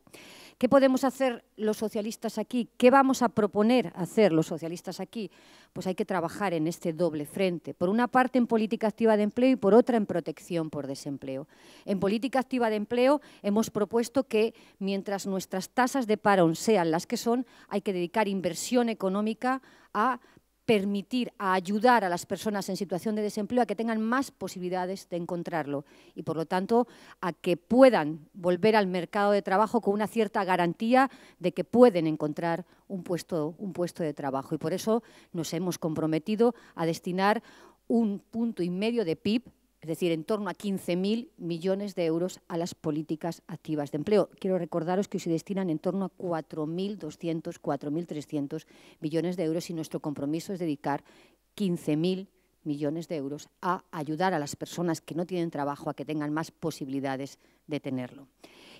¿Qué podemos hacer los socialistas aquí? ¿Qué vamos a proponer hacer los socialistas aquí? Pues hay que trabajar en este doble frente, por una parte en política activa de empleo y por otra en protección por desempleo. En política activa de empleo hemos propuesto que mientras nuestras tasas de paro sean las que son, hay que dedicar inversión económica a permitir, a ayudar a las personas en situación de desempleo a que tengan más posibilidades de encontrarlo y, por lo tanto, a que puedan volver al mercado de trabajo con una cierta garantía de que pueden encontrar un puesto, un puesto de trabajo. Y por eso nos hemos comprometido a destinar un punto y medio de PIB es decir, en torno a 15.000 millones de euros a las políticas activas de empleo. Quiero recordaros que se destinan en torno a 4.200, 4.300 millones de euros y nuestro compromiso es dedicar 15.000 millones de euros a ayudar a las personas que no tienen trabajo a que tengan más posibilidades de tenerlo.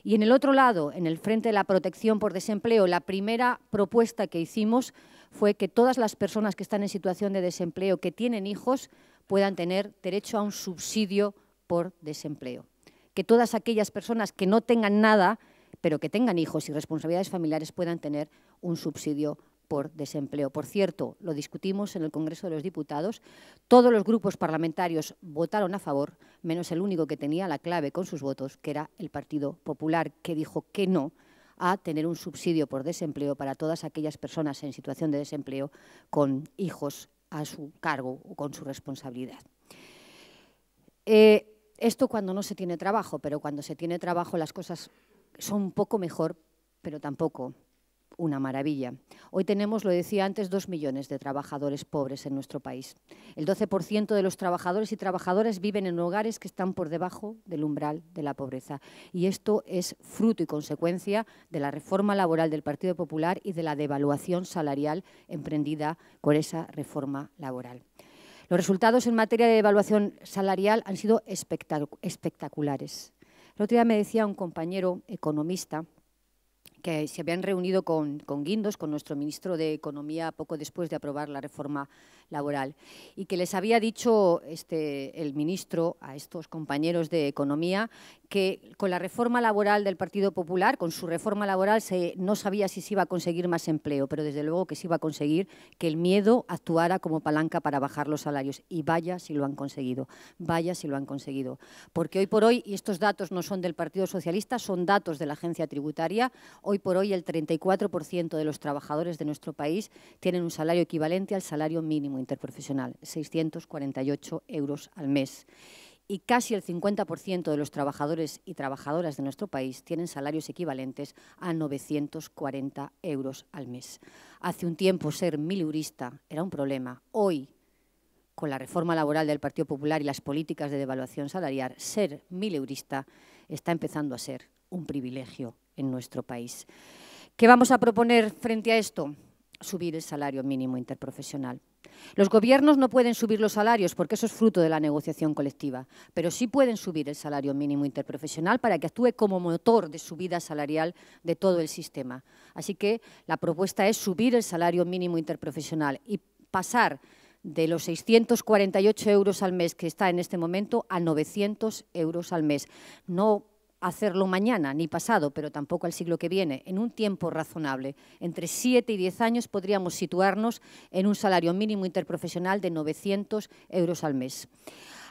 Y en el otro lado, en el frente de la protección por desempleo, la primera propuesta que hicimos fue que todas las personas que están en situación de desempleo, que tienen hijos, puedan tener derecho a un subsidio por desempleo. Que todas aquellas personas que no tengan nada, pero que tengan hijos y responsabilidades familiares, puedan tener un subsidio por desempleo. Por cierto, lo discutimos en el Congreso de los Diputados, todos los grupos parlamentarios votaron a favor, menos el único que tenía la clave con sus votos, que era el Partido Popular, que dijo que no a tener un subsidio por desempleo para todas aquellas personas en situación de desempleo con hijos a su cargo o con su responsabilidad. Eh, esto cuando no se tiene trabajo, pero cuando se tiene trabajo las cosas son un poco mejor, pero tampoco una maravilla. Hoy tenemos, lo decía antes, dos millones de trabajadores pobres en nuestro país. El 12% de los trabajadores y trabajadoras viven en hogares que están por debajo del umbral de la pobreza. Y esto es fruto y consecuencia de la reforma laboral del Partido Popular y de la devaluación salarial emprendida con esa reforma laboral. Los resultados en materia de devaluación salarial han sido espectaculares. El otro día me decía un compañero economista que se habían reunido con, Guindos, con nuestro ministro de Economía, poco después de aprobar la reforma laboral, y que les había dicho este, el ministro a estos compañeros de Economía que con la reforma laboral del Partido Popular, con su reforma laboral, se, no sabía si se iba a conseguir más empleo, pero desde luego que se iba a conseguir que el miedo actuara como palanca para bajar los salarios. Y vaya si lo han conseguido, vaya si lo han conseguido. Porque hoy por hoy, y estos datos no son del Partido Socialista, son datos de la agencia tributaria, Hoy por hoy el 34% de los trabajadores de nuestro país tienen un salario equivalente al salario mínimo interprofesional, 648 euros al mes y casi el 50% de los trabajadores y trabajadoras de nuestro país tienen salarios equivalentes a 940 euros al mes. Hace un tiempo ser milurista era un problema. Hoy, con la reforma laboral del Partido Popular y las políticas de devaluación salarial, ser milurista está empezando a ser un privilegio en nuestro país. ¿Qué vamos a proponer frente a esto? Subir el salario mínimo interprofesional. Los gobiernos no pueden subir los salarios porque eso es fruto de la negociación colectiva, pero sí pueden subir el salario mínimo interprofesional para que actúe como motor de subida salarial de todo el sistema. Así que la propuesta es subir el salario mínimo interprofesional y pasar de los 648 euros al mes que está en este momento a 900 euros al mes. No hacerlo mañana ni pasado, pero tampoco al siglo que viene, en un tiempo razonable. Entre 7 y 10 años podríamos situarnos en un salario mínimo interprofesional de 900 euros al mes.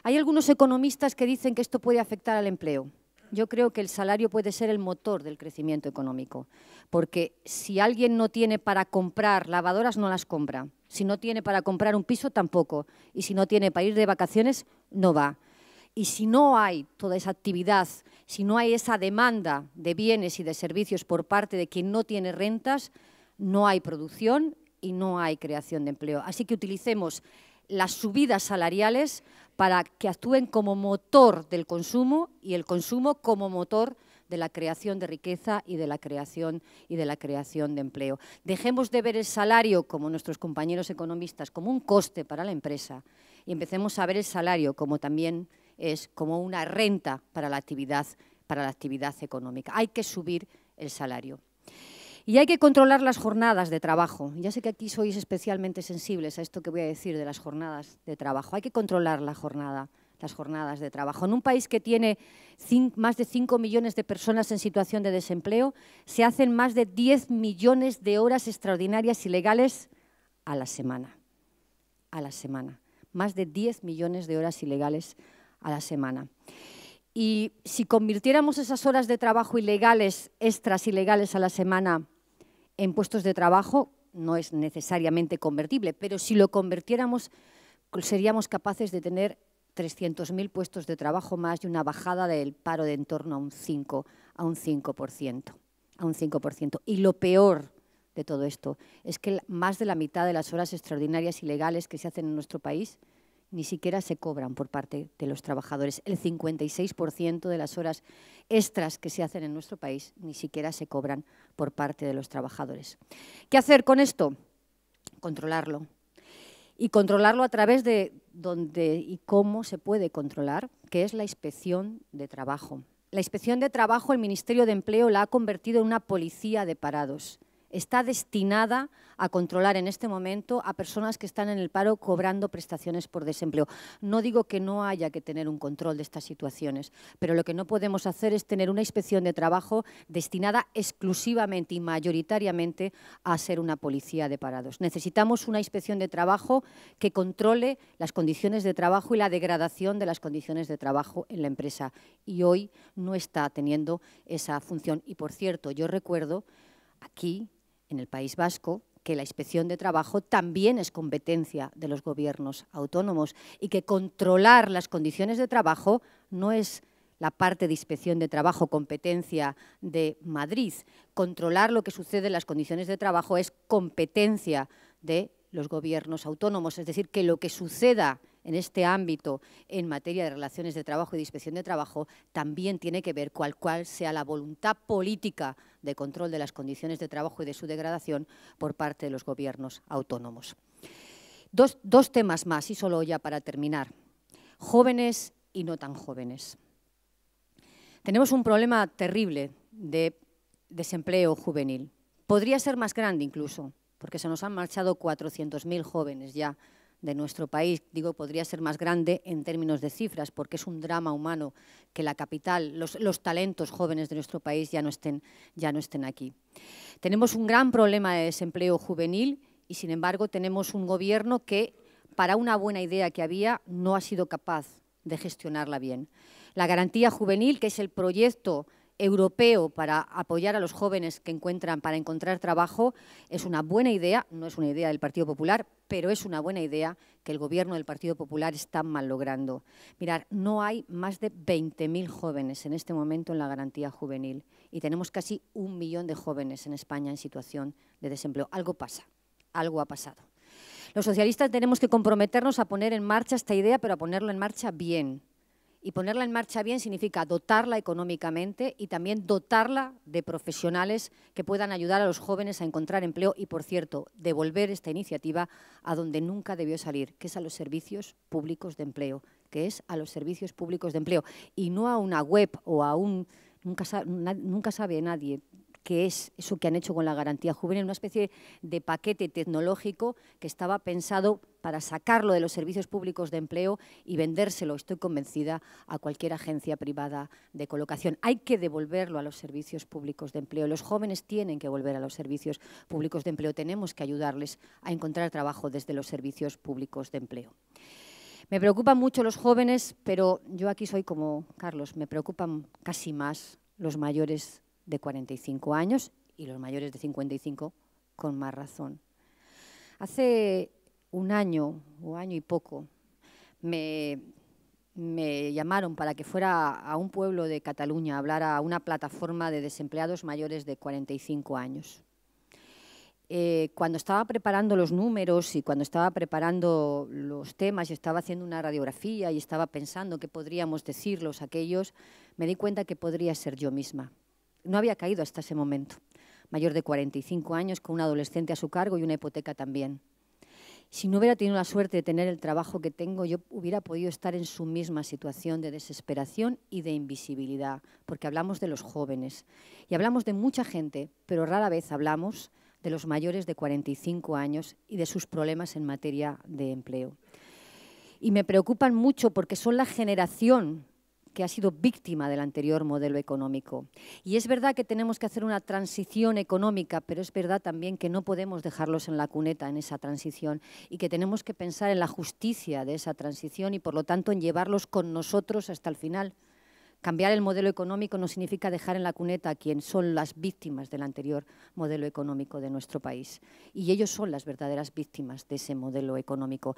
Hay algunos economistas que dicen que esto puede afectar al empleo. Yo creo que el salario puede ser el motor del crecimiento económico, porque si alguien no tiene para comprar lavadoras, no las compra. Si no tiene para comprar un piso, tampoco. Y si no tiene para ir de vacaciones, no va. Y si no hay toda esa actividad si no hay esa demanda de bienes y de servicios por parte de quien no tiene rentas, no hay producción y no hay creación de empleo. Así que utilicemos las subidas salariales para que actúen como motor del consumo y el consumo como motor de la creación de riqueza y de la creación y de la creación de empleo. Dejemos de ver el salario como nuestros compañeros economistas como un coste para la empresa y empecemos a ver el salario como también es como una renta para la actividad, para la actividad económica. Hay que subir el salario. Y hay que controlar las jornadas de trabajo. Ya sé que aquí sois especialmente sensibles a esto que voy a decir de las jornadas de trabajo. Hay que controlar jornada, las jornadas de trabajo. En un país que tiene más de 5 millones de personas en situación de desempleo, se hacen más de 10 millones de horas extraordinarias ilegales a la semana. A la semana. Más de 10 millones de horas ilegales a la semana. Y si convirtiéramos esas horas de trabajo ilegales, extras ilegales a la semana, en puestos de trabajo, no es necesariamente convertible, pero si lo convirtiéramos, seríamos capaces de tener 300.000 puestos de trabajo más y una bajada del paro de en torno a un 5%. A un 5%, a un 5%. Y lo peor de todo esto es que más de la mitad de las horas extraordinarias ilegales que se hacen en nuestro país ni siquiera se cobran por parte de los trabajadores. El 56% de las horas extras que se hacen en nuestro país ni siquiera se cobran por parte de los trabajadores. ¿Qué hacer con esto? Controlarlo. Y controlarlo a través de dónde y cómo se puede controlar, que es la inspección de trabajo. La inspección de trabajo, el Ministerio de Empleo la ha convertido en una policía de parados está destinada a controlar en este momento a personas que están en el paro cobrando prestaciones por desempleo. No digo que no haya que tener un control de estas situaciones, pero lo que no podemos hacer es tener una inspección de trabajo destinada exclusivamente y mayoritariamente a ser una policía de parados. Necesitamos una inspección de trabajo que controle las condiciones de trabajo y la degradación de las condiciones de trabajo en la empresa. Y hoy no está teniendo esa función. Y, por cierto, yo recuerdo aquí en el País Vasco que la inspección de trabajo también es competencia de los gobiernos autónomos y que controlar las condiciones de trabajo no es la parte de inspección de trabajo competencia de Madrid. Controlar lo que sucede en las condiciones de trabajo es competencia de los gobiernos autónomos, es decir, que lo que suceda en este ámbito en materia de relaciones de trabajo y de inspección de trabajo también tiene que ver cual cual sea la voluntad política de control de las condiciones de trabajo y de su degradación por parte de los gobiernos autónomos. Dos, temas más, y solo ya para terminar. Jóvenes y no tan jóvenes. Tenemos un problema terrible de desempleo juvenil. Podría ser más grande incluso, porque se nos han marchado 400.000 jóvenes ya de nuestro país, digo, podría ser más grande en términos de cifras, porque es un drama humano que la capital, los, talentos jóvenes de nuestro país ya no, estén, ya no estén aquí. Tenemos un gran problema de desempleo juvenil y, sin embargo, tenemos un gobierno que, para una buena idea que había, no ha sido capaz de gestionarla bien. La garantía juvenil, que es el proyecto europeo para apoyar a los jóvenes que encuentran para encontrar trabajo es una buena idea, no es una idea del Partido Popular, pero es una buena idea que el gobierno del Partido Popular está mal logrando. Mirar, no hay más de 20.000 jóvenes en este momento en la garantía juvenil y tenemos casi un millón de jóvenes en España en situación de desempleo. Algo pasa, algo ha pasado. Los socialistas tenemos que comprometernos a poner en marcha esta idea, pero a ponerlo en marcha bien y ponerla en marcha bien significa dotarla económicamente y también dotarla de profesionales que puedan ayudar a los jóvenes a encontrar empleo y, por cierto, devolver esta iniciativa a donde nunca debió salir, que es a los servicios públicos de empleo, que es a los servicios públicos de empleo y no a una web o a un... Nunca, nunca sabe nadie que es eso que han hecho con la garantía juvenil, una especie de paquete tecnológico que estaba pensado para sacarlo de los servicios públicos de empleo y vendérselo, estoy convencida, a cualquier agencia privada de colocación. Hay que devolverlo a los servicios públicos de empleo. Los jóvenes tienen que volver a los servicios públicos de empleo. Tenemos que ayudarles a encontrar trabajo desde los servicios públicos de empleo. Me preocupan mucho los jóvenes, pero yo aquí soy como Carlos, me preocupan casi más los mayores de 45 años y los mayores de 55 con más razón. Hace un año o año y poco me, llamaron para que fuera a un pueblo de Cataluña a hablar a una plataforma de desempleados mayores de 45 años. Eh, cuando estaba preparando los números y cuando estaba preparando los temas y estaba haciendo una radiografía y estaba pensando qué podríamos decirlos aquellos, me di cuenta que podría ser yo misma no había caído hasta ese momento. Mayor de 45 años, con un adolescente a su cargo y una hipoteca también. Si no hubiera tenido la suerte de tener el trabajo que tengo, yo hubiera podido estar en su misma situación de desesperación y de invisibilidad, porque hablamos de los jóvenes y hablamos de mucha gente, pero rara vez hablamos de los mayores de 45 años y de sus problemas en materia de empleo. Y me preocupan mucho porque son la generación que ha sido víctima del anterior modelo económico. Y es verdad que tenemos que hacer una transición económica, pero es verdad también que no podemos dejarlos en la cuneta en esa transición y que tenemos que pensar en la justicia de esa transición y por lo tanto en llevarlos con nosotros hasta el final. Cambiar el modelo económico no significa dejar en la cuneta a quienes son las víctimas del anterior modelo económico de nuestro país. Y ellos son las verdaderas víctimas de ese modelo económico.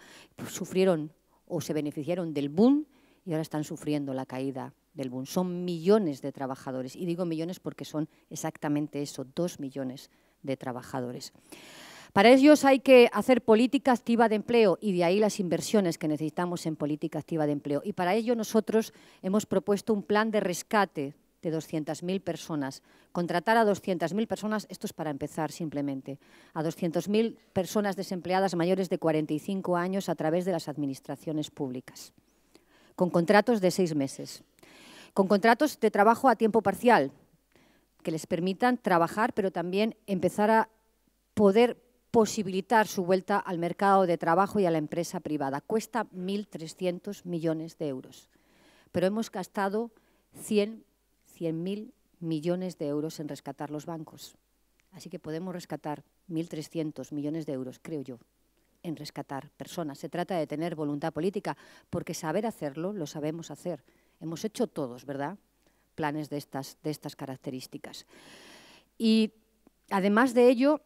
sufrieron o se beneficiaron del boom y ahora están sufriendo la caída del boom. Son millones de trabajadores, y digo millones porque son exactamente eso, dos millones de trabajadores. Para ellos hay que hacer política activa de empleo y de ahí las inversiones que necesitamos en política activa de empleo. Y para ello nosotros hemos propuesto un plan de rescate de 200.000 personas. Contratar a 200.000 personas, esto es para empezar simplemente, a 200.000 personas desempleadas mayores de 45 años a través de las administraciones públicas con contratos de seis meses, con contratos de trabajo a tiempo parcial, que les permitan trabajar, pero también empezar a poder posibilitar su vuelta al mercado de trabajo y a la empresa privada. Cuesta 1.300 millones de euros, pero hemos gastado 100.000 millones de euros en rescatar los bancos. Así que podemos rescatar 1.300 millones de euros, creo yo en rescatar personas. Se trata de tener voluntad política, porque saber hacerlo lo sabemos hacer. Hemos hecho todos, ¿verdad? Planes de estas, de estas características. Y además de ello,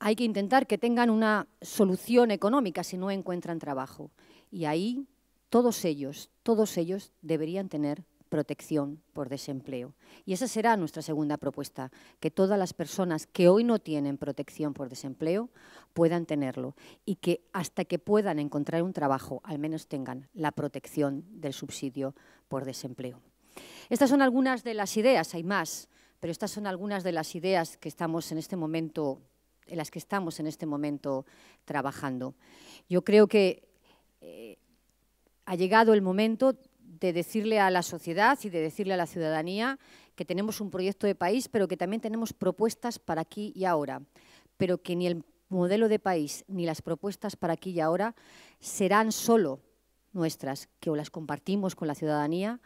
hay que intentar que tengan una solución económica si no encuentran trabajo. Y ahí todos ellos, todos ellos deberían tener protección por desempleo. Y esa será nuestra segunda propuesta, que todas las personas que hoy no tienen protección por desempleo puedan tenerlo y que hasta que puedan encontrar un trabajo, al menos tengan la protección del subsidio por desempleo. Estas son algunas de las ideas, hay más, pero estas son algunas de las ideas que estamos en este momento en las que estamos en este momento trabajando. Yo creo que eh, ha llegado el momento de decirle a la sociedad y de decirle a la ciudadanía que tenemos un proyecto de país, pero que también tenemos propuestas para aquí y ahora, pero que ni el modelo de país ni las propuestas para aquí y ahora serán solo nuestras, que o las compartimos con la ciudadanía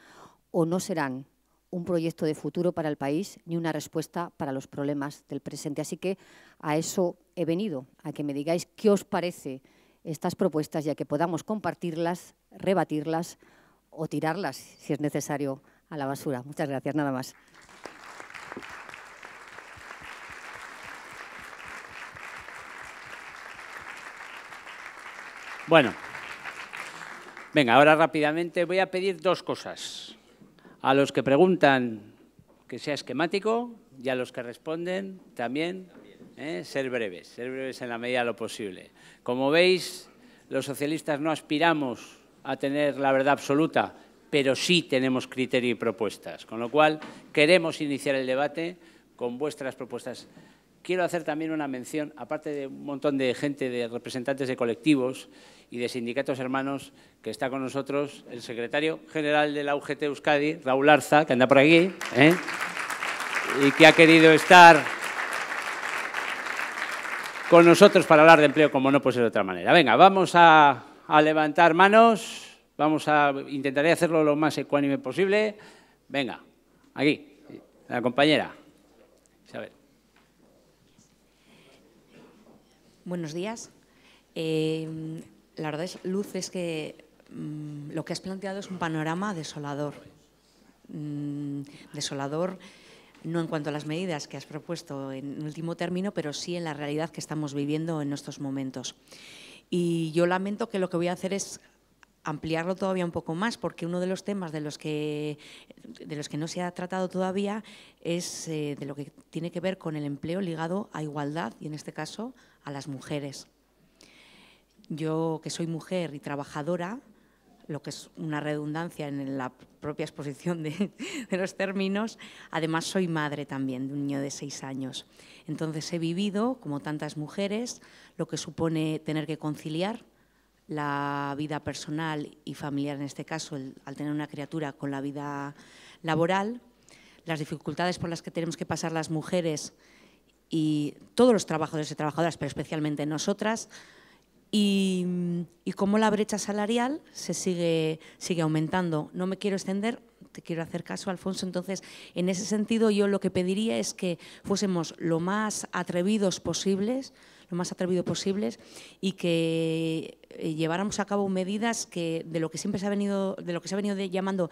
o no serán un proyecto de futuro para el país ni una respuesta para los problemas del presente. Así que a eso he venido, a que me digáis qué os parece estas propuestas y a que podamos compartirlas, rebatirlas, o tirarlas, si es necesario, a la basura. Muchas gracias, nada más. Bueno, venga, ahora rápidamente voy a pedir dos cosas. A los que preguntan que sea esquemático y a los que responden también ¿eh? ser breves, ser breves en la medida de lo posible. Como veis, los socialistas no aspiramos a tener la verdad absoluta, pero sí tenemos criterio y propuestas. Con lo cual, queremos iniciar el debate con vuestras propuestas. Quiero hacer también una mención, aparte de un montón de gente, de representantes de colectivos y de sindicatos hermanos, que está con nosotros el secretario general de la UGT Euskadi, Raúl Arza, que anda por aquí, ¿eh? y que ha querido estar con nosotros para hablar de empleo, como no puede ser de otra manera. Venga, vamos a a levantar manos. Vamos a intentaré hacerlo lo más ecuánime posible. Venga, aquí, la compañera. Buenos días. Eh, la verdad es, Luz, es que mm, lo que has planteado es un panorama desolador. Mm, desolador no en cuanto a las medidas que has propuesto en último término, pero sí en la realidad que estamos viviendo en estos momentos. Y yo lamento que lo que voy a hacer es ampliarlo todavía un poco más, porque uno de los temas de los que, de los que no se ha tratado todavía es eh, de lo que tiene que ver con el empleo ligado a igualdad y, en este caso, a las mujeres. Yo, que soy mujer y trabajadora, lo que es una redundancia en la propia exposición de, los términos, además soy madre también de un niño de seis años. Entonces he vivido, como tantas mujeres, lo que supone tener que conciliar la vida personal y familiar, en este caso, al tener una criatura con la vida laboral, las dificultades por las que tenemos que pasar las mujeres y todos los trabajadores y trabajadoras, pero especialmente nosotras, y, y cómo la brecha salarial se sigue, sigue aumentando. No me quiero extender, te quiero hacer caso, Alfonso. Entonces, en ese sentido, yo lo que pediría es que fuésemos lo más atrevidos posibles, lo más posibles, y que eh, lleváramos a cabo medidas que de lo que siempre se ha venido, de lo que se ha venido llamando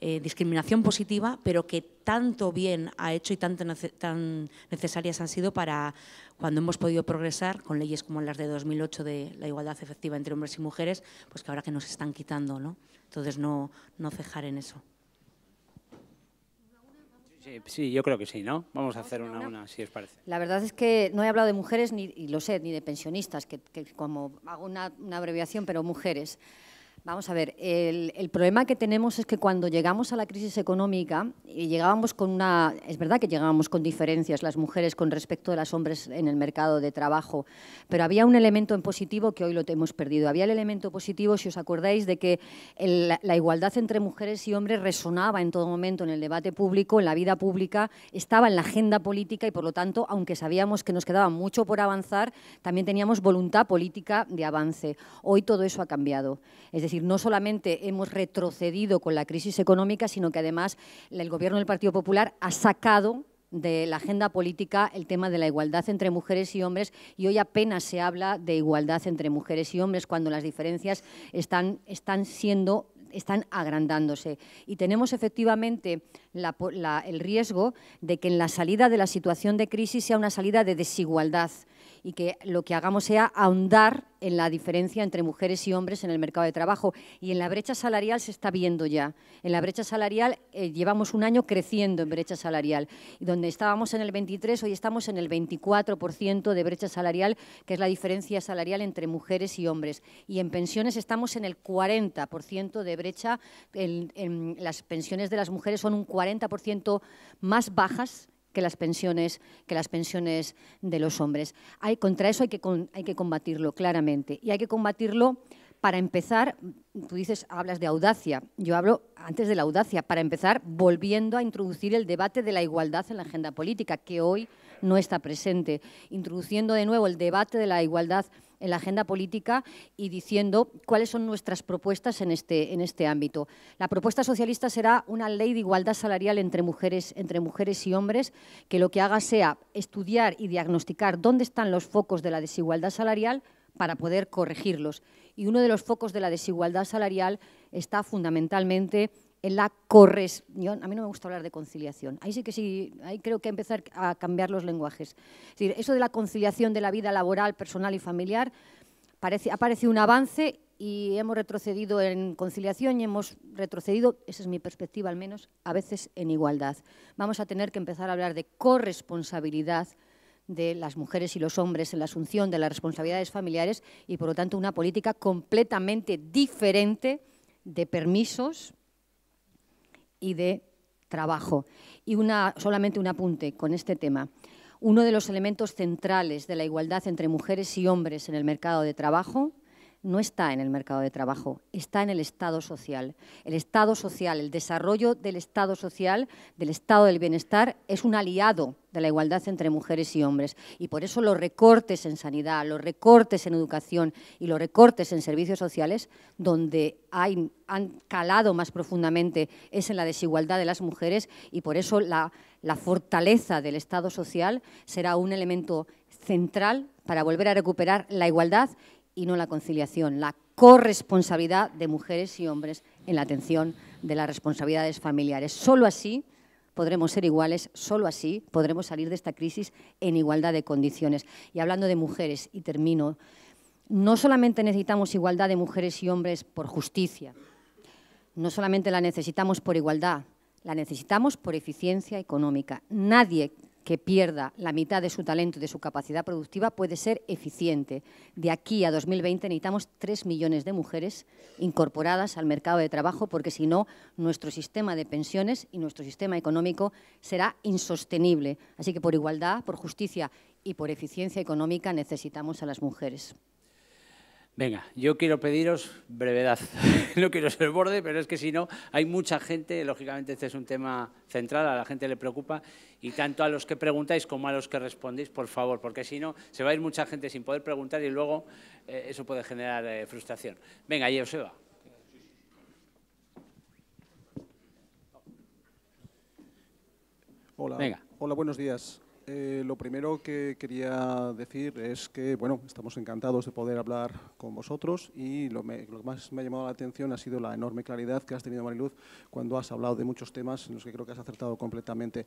eh, discriminación positiva, pero que tanto bien ha hecho y tanto tan necesarias han sido para cuando hemos podido progresar con leyes como las de 2008 de la igualdad efectiva entre hombres y mujeres, pues que ahora que nos están quitando, ¿no? Entonces, no, no cejar en eso. Sí, yo creo que sí, ¿no? Vamos a hacer una una, si os parece. La verdad es que no he hablado de mujeres, ni, y lo sé, ni de pensionistas, que, que como hago una, una abreviación, pero mujeres. Vamos a ver, el, problema que tenemos es que cuando llegamos a la crisis económica, y llegábamos con una, es verdad que llegábamos con diferencias las mujeres con respecto a las hombres en el mercado de trabajo, pero había un elemento en positivo que hoy lo hemos perdido. Había el elemento positivo, si os acordáis, de que la igualdad entre mujeres y hombres resonaba en todo momento en el debate público, en la vida pública, estaba en la agenda política y por lo tanto, aunque sabíamos que nos quedaba mucho por avanzar, también teníamos voluntad política de avance. Hoy todo eso ha cambiado. Es decir, no solamente hemos retrocedido con la crisis económica, sino que además el Gobierno del Partido Popular ha sacado de la agenda política el tema de la igualdad entre mujeres y hombres y hoy apenas se habla de igualdad entre mujeres y hombres cuando las diferencias están, siendo están agrandándose y tenemos efectivamente el riesgo de que en la salida de la situación de crisis sea una salida de desigualdad y que lo que hagamos sea ahondar en la diferencia entre mujeres y hombres en el mercado de trabajo. Y en la brecha salarial se está viendo ya. En la brecha salarial eh, llevamos un año creciendo en brecha salarial. Y donde estábamos en el 23, hoy estamos en el 24% de brecha salarial, que es la diferencia salarial entre mujeres y hombres. Y en pensiones estamos en el 40% de brecha. En, las pensiones de las mujeres son un 40% más bajas que las pensiones, que las pensiones de los hombres. Hay, contra eso hay que, hay que combatirlo claramente y hay que combatirlo para empezar, tú dices, hablas de audacia. Yo hablo antes de la audacia. Para empezar, volviendo a introducir el debate de la igualdad en la agenda política, que hoy no está presente. Introduciendo de nuevo el debate de la igualdad en la agenda política y diciendo cuáles son nuestras propuestas en este, en este ámbito. La propuesta socialista será una ley de igualdad salarial entre mujeres, entre mujeres y hombres que lo que haga sea estudiar y diagnosticar dónde están los focos de la desigualdad salarial para poder corregirlos y uno de los focos de la desigualdad salarial está fundamentalmente en la corrección, a mí no me gusta hablar de conciliación, ahí sí que sí, ahí creo que empezar a cambiar los lenguajes. Es eso de la conciliación de la vida laboral, personal y familiar, parece, ha parecido un avance y hemos retrocedido en conciliación y hemos retrocedido, esa es mi perspectiva al menos, a veces en igualdad. Vamos a tener que empezar a hablar de corresponsabilidad de las mujeres y los hombres en la asunción de las responsabilidades familiares y, por lo tanto, una política completamente diferente de permisos y de trabajo. Y una, solamente un apunte con este tema. Uno de los elementos centrales de la igualdad entre mujeres y hombres en el mercado de trabajo no está en el mercado de trabajo, está en el Estado social. El Estado social, el desarrollo del Estado social, del Estado del bienestar, es un aliado de la igualdad entre mujeres y hombres. Y por eso los recortes en sanidad, los recortes en educación y los recortes en servicios sociales, donde hay, han calado más profundamente, es en la desigualdad de las mujeres y por eso la, la fortaleza del Estado social será un elemento central para volver a recuperar la igualdad y no la conciliación, la corresponsabilidad de mujeres y hombres en la atención de las responsabilidades familiares. Solo así podremos ser iguales, solo así podremos salir de esta crisis en igualdad de condiciones. Y hablando de mujeres, y termino, no solamente necesitamos igualdad de mujeres y hombres por justicia, no solamente la necesitamos por igualdad, la necesitamos por eficiencia económica. Nadie que pierda la mitad de su talento y de su capacidad productiva puede ser eficiente. De aquí a 2020 necesitamos 3 millones de mujeres incorporadas al mercado de trabajo porque si no, nuestro sistema de pensiones y nuestro sistema económico será insostenible. Así que por igualdad, por justicia y por eficiencia económica necesitamos a las mujeres. Venga, yo quiero pediros brevedad. no quiero ser borde, pero es que si no, hay mucha gente, lógicamente este es un tema central, a la gente le preocupa, y tanto a los que preguntáis como a los que respondéis, por favor, porque si no, se va a ir mucha gente sin poder preguntar y luego eh, eso puede generar eh, frustración. Venga, Joseba. Hola. Venga. Hola, buenos días. Eh, lo primero que quería decir es que, bueno, estamos encantados de poder hablar con vosotros y lo, que más me ha llamado la atención ha sido la enorme claridad que has tenido, Mariluz, cuando has hablado de muchos temas en los que creo que has acertado completamente.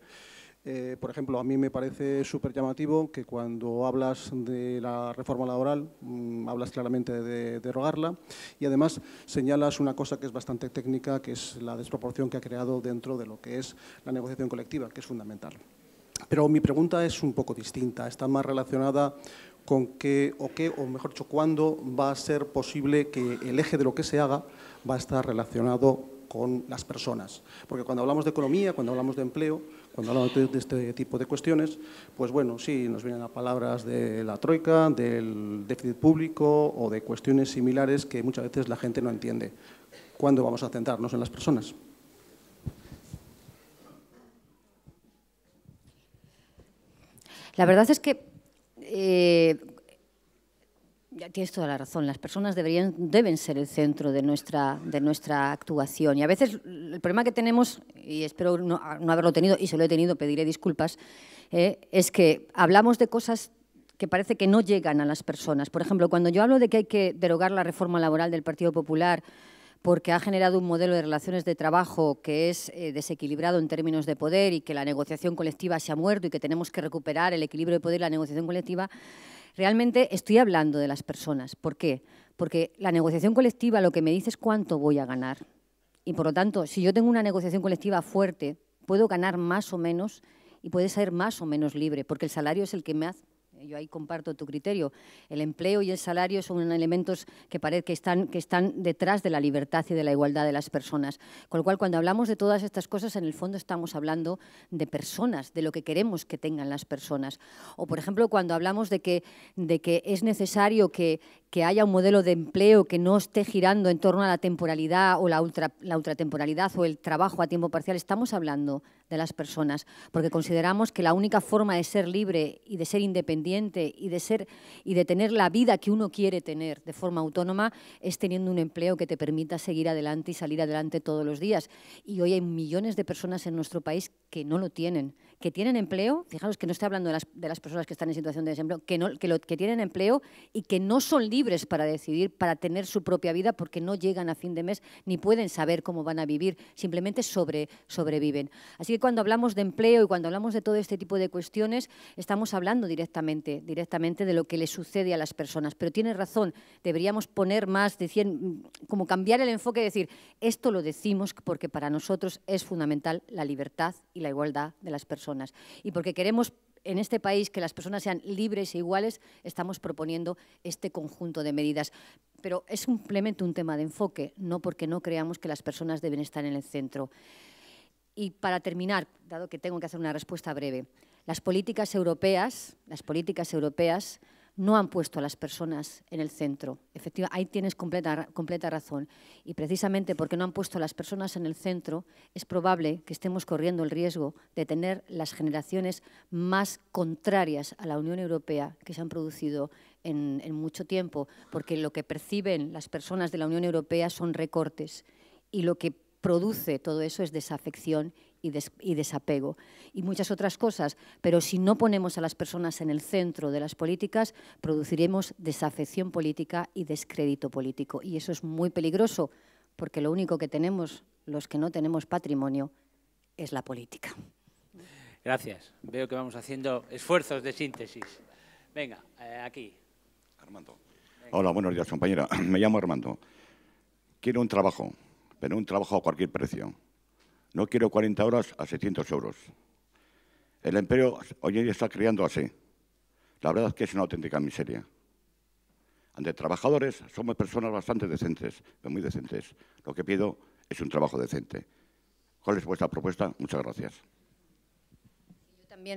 Eh, por ejemplo, a mí me parece súper llamativo que cuando hablas de la reforma laboral, mm, hablas claramente de derogarla y además señalas una cosa que es bastante técnica, que es la desproporción que ha creado dentro de lo que es la negociación colectiva, que es fundamental. Pero mi pregunta es un poco distinta, está más relacionada con qué o qué, o mejor dicho, cuándo va a ser posible que el eje de lo que se haga va a estar relacionado con las personas. Porque cuando hablamos de economía, cuando hablamos de empleo, cuando hablamos de, este tipo de cuestiones, pues bueno, sí, nos vienen a palabras de la troika, del déficit público o de cuestiones similares que muchas veces la gente no entiende. ¿Cuándo vamos a centrarnos en las personas? La verdad es que eh, tienes toda la razón, las personas deberían, deben ser el centro de nuestra, de nuestra actuación. Y a veces el problema que tenemos, y espero no, haberlo tenido, y se lo he tenido, pediré disculpas, eh, es que hablamos de cosas que parece que no llegan a las personas. Por ejemplo, cuando yo hablo de que hay que derogar la reforma laboral del Partido Popular, porque ha generado un modelo de relaciones de trabajo que es eh, desequilibrado en términos de poder y que la negociación colectiva se ha muerto y que tenemos que recuperar el equilibrio de poder y la negociación colectiva, realmente estoy hablando de las personas. ¿Por qué? Porque la negociación colectiva lo que me dice es cuánto voy a ganar. Y por lo tanto, si yo tengo una negociación colectiva fuerte, puedo ganar más o menos y puede ser más o menos libre, porque el salario es el que me hace, yo ahí comparto tu criterio, el empleo y el salario son elementos que parece que están, detrás de la libertad y de la igualdad de las personas. Con lo cual, cuando hablamos de todas estas cosas, en el fondo estamos hablando de personas, de lo que queremos que tengan las personas. O, por ejemplo, cuando hablamos de que es necesario que, que haya un modelo de empleo que no esté girando en torno a la temporalidad o la, ultra, la ultratemporalidad o el trabajo a tiempo parcial, estamos hablando de las personas, porque consideramos que la única forma de ser libre y de ser independiente y de, ser, y de tener la vida que uno quiere tener de forma autónoma es teniendo un empleo que te permita seguir adelante y salir adelante todos los días. Y hoy hay millones de personas en nuestro país que no lo tienen que tienen empleo, fijaros que no estoy hablando de las, de las personas que están en situación de desempleo, que, no, que, lo, que tienen empleo y que no son libres para decidir, para tener su propia vida, porque no llegan a fin de mes ni pueden saber cómo van a vivir, simplemente sobreviven. Así que cuando hablamos de empleo y cuando hablamos de todo este tipo de cuestiones, estamos hablando directamente, directamente de lo que le sucede a las personas. Pero tiene razón, deberíamos poner más, decir, como cambiar el enfoque, y decir, esto lo decimos porque para nosotros es fundamental la libertad y la igualdad de las personas y porque queremos en este país que las personas sean libres e iguales, estamos proponiendo este conjunto de medidas. Pero es simplemente un tema de enfoque, no porque no creamos que las personas deben estar en el centro. Y para terminar, dado que tengo que hacer una respuesta breve, las políticas europeas, las políticas europeas no han puesto a las personas en el centro. Efectivamente, ahí tienes completa, completa razón. Y precisamente porque no han puesto a las personas en el centro, es probable que estemos corriendo el riesgo de tener las generaciones más contrarias a la Unión Europea que se han producido en, en mucho tiempo, porque lo que perciben las personas de la Unión Europea son recortes y lo que produce todo eso es desafección y, desapego y muchas otras cosas, pero si no ponemos a las personas en el centro de las políticas, produciremos desafección política y descrédito político. Y eso es muy peligroso, porque lo único que tenemos, los que no tenemos patrimonio, es la política. Gracias. Veo que vamos haciendo esfuerzos de síntesis. Venga, eh, aquí. Armando. Hola, buenos días, compañera. Me llamo Armando. Quiero un trabajo, pero un trabajo a cualquier precio. No quiero 40 horas a 600 euros. El empleo hoy en día está creando así. La verdad es que es una auténtica miseria. Ante trabajadores somos personas bastante decentes, muy decentes. Lo que pido es un trabajo decente. ¿Cuál es vuestra propuesta? Muchas gracias.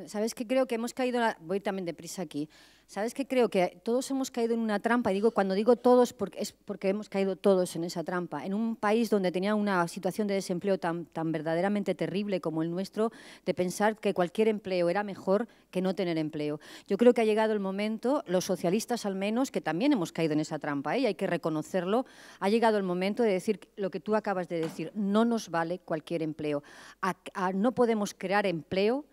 ¿sabes que Creo que hemos caído, la... voy también deprisa aquí, ¿sabes que Creo que todos hemos caído en una trampa, y digo, cuando digo todos, porque es porque hemos caído todos en esa trampa, en un país donde tenía una situación de desempleo tan, tan verdaderamente terrible como el nuestro, de pensar que cualquier empleo era mejor que no tener empleo. Yo creo que ha llegado el momento, los socialistas al menos, que también hemos caído en esa trampa, ¿eh? y hay que reconocerlo, ha llegado el momento de decir lo que tú acabas de decir, no nos vale cualquier empleo. no podemos crear empleo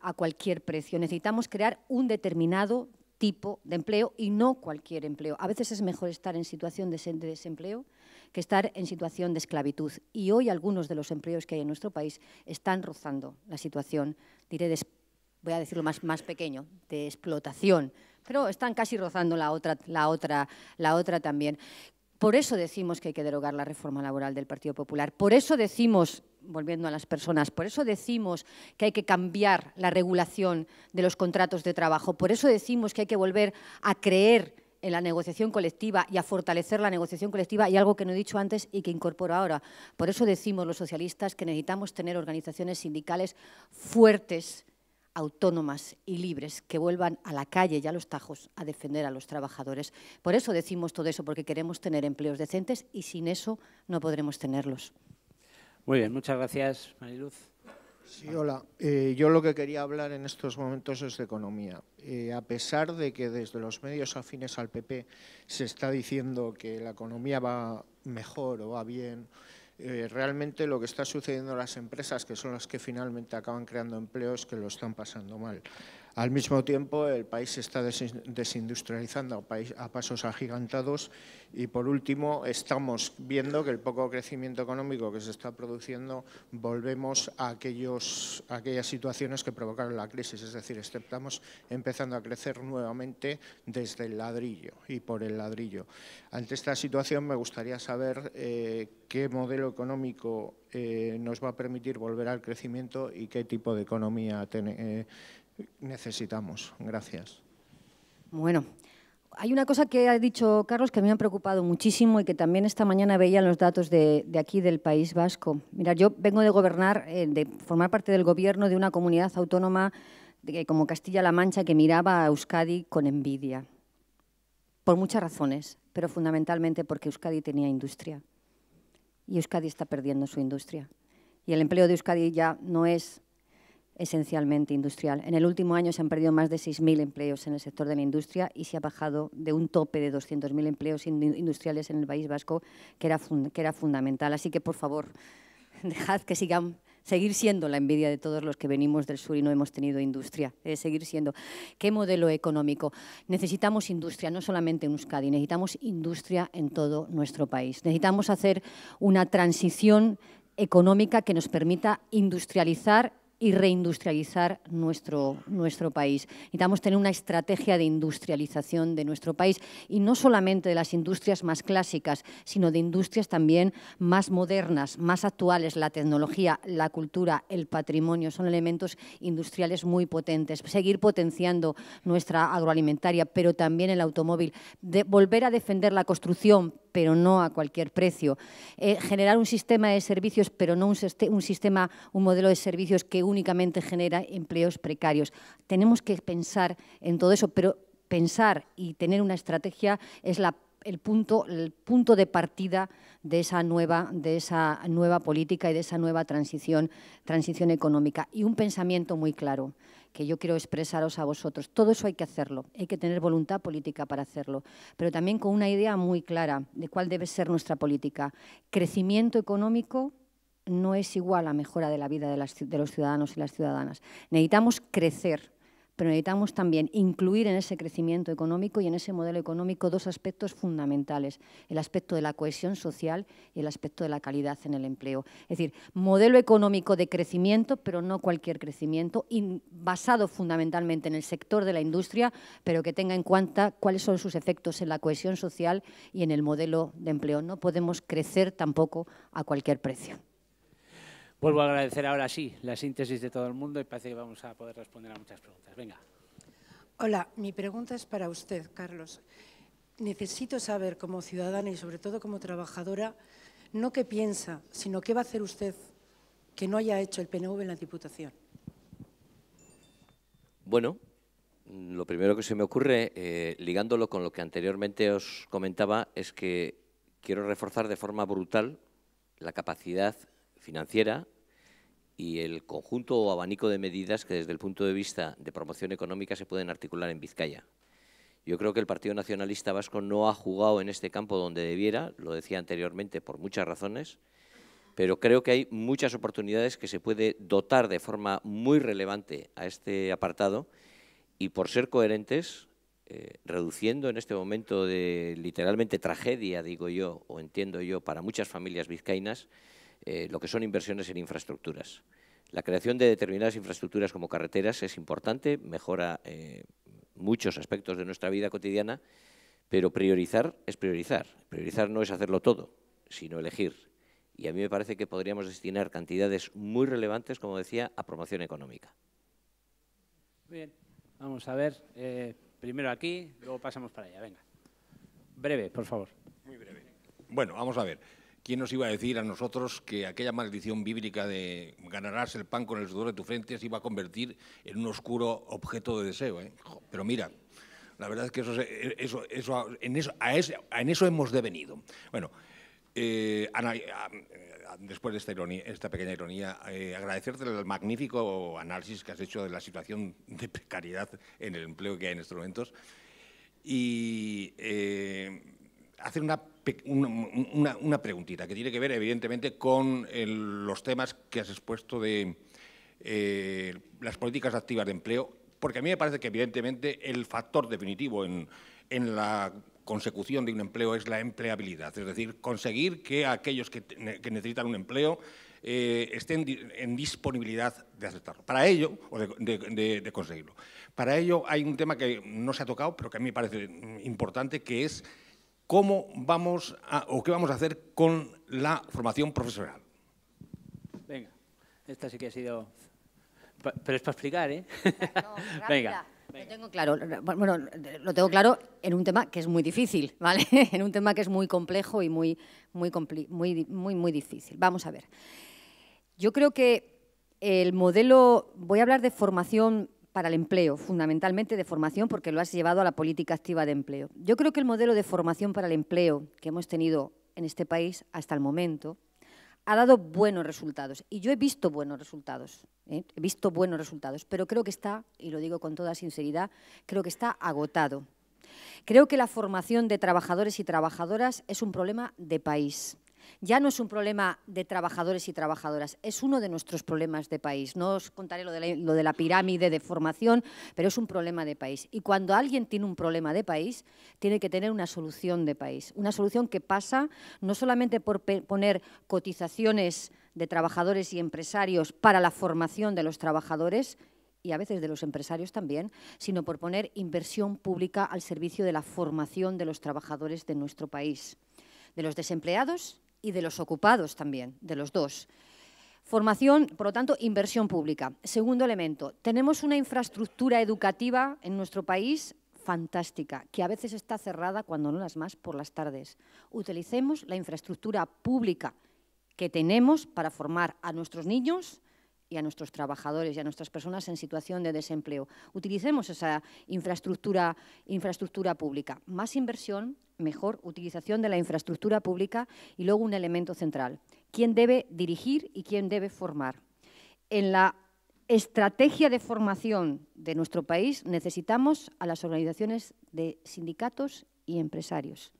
a cualquier precio. Necesitamos crear un determinado tipo de empleo y no cualquier empleo. A veces es mejor estar en situación de desempleo que estar en situación de esclavitud. Y hoy algunos de los empleos que hay en nuestro país están rozando la situación, diré, voy a decirlo más, más pequeño, de explotación, pero están casi rozando la otra, la otra, la otra también. Por eso decimos que hay que derogar la reforma laboral del Partido Popular. Por eso decimos, volviendo a las personas, por eso decimos que hay que cambiar la regulación de los contratos de trabajo. Por eso decimos que hay que volver a creer en la negociación colectiva y a fortalecer la negociación colectiva y algo que no he dicho antes y que incorporo ahora. Por eso decimos los socialistas que necesitamos tener organizaciones sindicales fuertes, autónomas y libres que vuelvan a la calle y a los tajos a defender a los trabajadores. Por eso decimos todo eso, porque queremos tener empleos decentes y sin eso no podremos tenerlos. Muy bien, muchas gracias, Mariluz. Sí, hola. Eh, yo lo que quería hablar en estos momentos es de economía. Eh, a pesar de que desde los medios afines al PP se está diciendo que la economía va mejor o va bien, eh, realmente lo que está sucediendo a las empresas, que son las que finalmente acaban creando empleos, que lo están pasando mal. Al mismo tiempo, el país se está desindustrializando a pasos agigantados y, por último, estamos viendo que el poco crecimiento económico que se está produciendo volvemos a, aquellas situaciones que provocaron la crisis, es decir, estamos empezando a crecer nuevamente desde el ladrillo y por el ladrillo. Ante esta situación me gustaría saber eh, qué modelo económico eh, nos va a permitir volver al crecimiento y qué tipo de economía tiene. Eh, necesitamos. Gracias. Bueno, hay una cosa que ha dicho Carlos que a me ha preocupado muchísimo y que también esta mañana veía en los datos de, aquí del País Vasco. Mira, yo vengo de gobernar, eh, de formar parte del gobierno de una comunidad autónoma de, como Castilla-La Mancha que miraba a Euskadi con envidia. Por muchas razones, pero fundamentalmente porque Euskadi tenía industria. Y Euskadi está perdiendo su industria. Y el empleo de Euskadi ya no es esencialmente industrial. En el último año se han perdido más de 6.000 empleos en el sector de la industria y se ha bajado de un tope de 200.000 empleos industriales en el País Vasco, que era, fundamental. Así que, por favor, dejad que sigan seguir siendo la envidia de todos los que venimos del sur y no hemos tenido industria, Debe eh, seguir siendo. ¿Qué modelo económico? Necesitamos industria, no solamente en Euskadi, necesitamos industria en todo nuestro país. Necesitamos hacer una transición económica que nos permita industrializar y reindustrializar nuestro, nuestro país. Necesitamos tener una estrategia de industrialización de nuestro país y no solamente de las industrias más clásicas, sino de industrias también más modernas, más actuales. La tecnología, la cultura, el patrimonio son elementos industriales muy potentes. Seguir potenciando nuestra agroalimentaria, pero también el automóvil. volver a defender la construcción, pero no a cualquier precio. Eh, generar un sistema de servicios, pero no un, sistema, un modelo de servicios que únicamente genera empleos precarios. Tenemos que pensar en todo eso, pero pensar y tener una estrategia es el punto, de partida de esa, nueva, de esa nueva política y de esa nueva transición, transición económica. Y un pensamiento muy claro que yo quiero expresaros a vosotros. Todo eso hay que hacerlo, hay que tener voluntad política para hacerlo, pero también con una idea muy clara de cuál debe ser nuestra política. Crecimiento económico no es igual a mejora de la vida de, los ciudadanos y las ciudadanas. Necesitamos crecer, pero necesitamos también incluir en ese crecimiento económico y en ese modelo económico dos aspectos fundamentales, el aspecto de la cohesión social y el aspecto de la calidad en el empleo. Es decir, modelo económico de crecimiento, pero no cualquier crecimiento, basado fundamentalmente en el sector de la industria, pero que tenga en cuenta cuáles son sus efectos en la cohesión social y en el modelo de empleo. No podemos crecer tampoco a cualquier precio. Vuelvo a agradecer ahora sí la síntesis de todo el mundo y parece que vamos a poder responder a muchas preguntas. Venga. Hola, mi pregunta es para usted, Carlos. Necesito saber como ciudadana y sobre todo como trabajadora, no qué piensa, sino qué va a hacer usted que no haya hecho el PNV en la Diputación. Bueno, lo primero que se me ocurre, eh, ligándolo con lo que anteriormente os comentaba, es que quiero reforzar de forma brutal la capacidad financiera y el conjunto o abanico de medidas que desde el punto de vista de promoción económica se pueden articular en Vizcaya. Yo creo que el Partido Nacionalista Vasco no ha jugado en este campo donde debiera, lo decía anteriormente, por muchas razones, pero creo que hay muchas oportunidades que se puede dotar de forma muy relevante a este apartado y por ser coherentes, eh, reduciendo en este momento de literalmente tragedia, digo yo, o entiendo yo, para muchas familias vizcaínas, eh, lo que son inversiones en infraestructuras. La creación de determinadas infraestructuras como carreteras es importante, mejora eh, muchos aspectos de nuestra vida cotidiana, pero priorizar es priorizar. Priorizar no es hacerlo todo, sino elegir. Y a mí me parece que podríamos destinar cantidades muy relevantes, como decía, a promoción económica. Bien, vamos a ver. Eh, primero aquí, luego pasamos para allá. Venga. Breve, por favor. Muy breve. Bueno, vamos a ver. ¿Quién nos iba a decir a nosotros que aquella maldición bíblica de ganarás el pan con el sudor de tu frente se iba a convertir en un oscuro objeto de deseo? Eh? Pero mira, la verdad es que eso, eso, en, eso, hemos devenido. Bueno, eh, ah, ah, después de esta, ironía, esta pequeña ironía, eh, agradecerte el magnífico análisis que has hecho de la situación de precariedad en el empleo que hay en estos momentos y hacer una una, preguntita que tiene que ver evidentemente con los temas que has expuesto de eh, las políticas activas de empleo, porque a mí me parece que evidentemente el factor definitivo en, la consecución de un empleo es la empleabilidad, es decir, conseguir que aquellos que, que necesitan un empleo eh, estén en disponibilidad de aceptarlo, para ello, o de, de conseguirlo. Para ello hay un tema que no se ha tocado, pero que a mí me parece importante, que es cómo vamos a, o qué vamos a hacer con la formación profesional. Venga, esta sí que ha sido... Pero es para explicar, ¿eh? Venga. Lo tengo claro, bueno, lo tengo claro en un tema que es muy difícil, ¿vale? en un tema que es muy complejo y muy, muy, muy, muy, muy difícil. Vamos a ver. Yo creo que el modelo, voy a hablar de formación para el empleo, fundamentalmente de formación, porque lo has llevado a la política activa de empleo. Yo creo que el modelo de formación para el empleo que hemos tenido en este país hasta el momento ha dado buenos resultados. Y yo he visto buenos resultados, ¿eh? he visto buenos resultados, pero creo que está, y lo digo con toda sinceridad, creo que está agotado. Creo que la formación de trabajadores y trabajadoras es un problema de país ya no es un problema de trabajadores y trabajadoras, es uno de nuestros problemas de país. No os contaré lo de la, pirámide de formación, pero es un problema de país. Y cuando alguien tiene un problema de país, tiene que tener una solución de país, una solución que pasa no solamente por poner cotizaciones de trabajadores y empresarios para la formación de los trabajadores y a veces de los empresarios también, sino por poner inversión pública al servicio de la formación de los trabajadores de nuestro país, de los desempleados y de los ocupados también, de los dos. Formación, por lo tanto, inversión pública. Segundo elemento, tenemos una infraestructura educativa en nuestro país fantástica, que a veces está cerrada, cuando no las más, por las tardes. Utilicemos la infraestructura pública que tenemos para formar a nuestros niños y a nuestros trabajadores y a nuestras personas en situación de desempleo. Utilicemos esa infraestructura, infraestructura pública. Más inversión, mejor utilización de la infraestructura pública y luego un elemento central. ¿Quién debe dirigir y quién debe formar? En la estrategia de formación de nuestro país necesitamos a las organizaciones de sindicatos y empresarios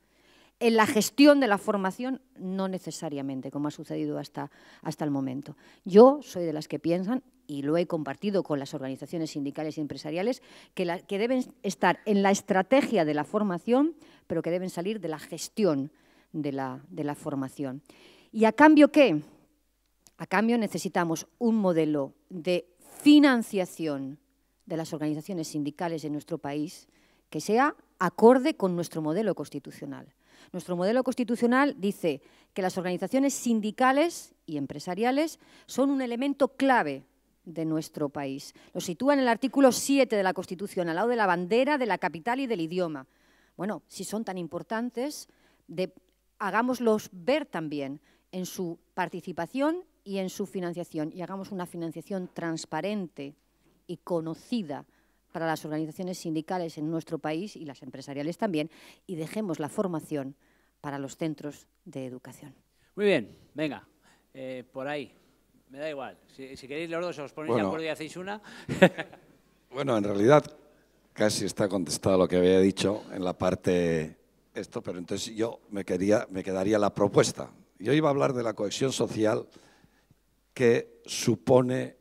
en la gestión de la formación, no necesariamente, como ha sucedido hasta, hasta el momento. Yo soy de las que piensan, y lo he compartido con las organizaciones sindicales y empresariales, que, deben estar en la estrategia de la formación, pero que deben salir de la gestión de la, de la formación. ¿Y a cambio qué? A cambio necesitamos un modelo de financiación de las organizaciones sindicales en nuestro país que sea acorde con nuestro modelo constitucional. Nuestro modelo constitucional dice que las organizaciones sindicales y empresariales son un elemento clave de nuestro país. Lo sitúa en el artículo 7 de la Constitución, al lado de la bandera, de la capital y del idioma. Bueno, si son tan importantes, hagámoslos ver también en su participación y en su financiación y hagamos una financiación transparente y conocida para las organizaciones sindicales en nuestro país y las empresariales también, y dejemos la formación para los centros de educación. Muy bien, venga, eh, por ahí, me da igual. Si, queréis los dos os ponéis bueno, de acuerdo y hacéis una. bueno, en realidad casi está contestado lo que había dicho en la parte esto, pero entonces yo me, quería, me quedaría la propuesta. Yo iba a hablar de la cohesión social que supone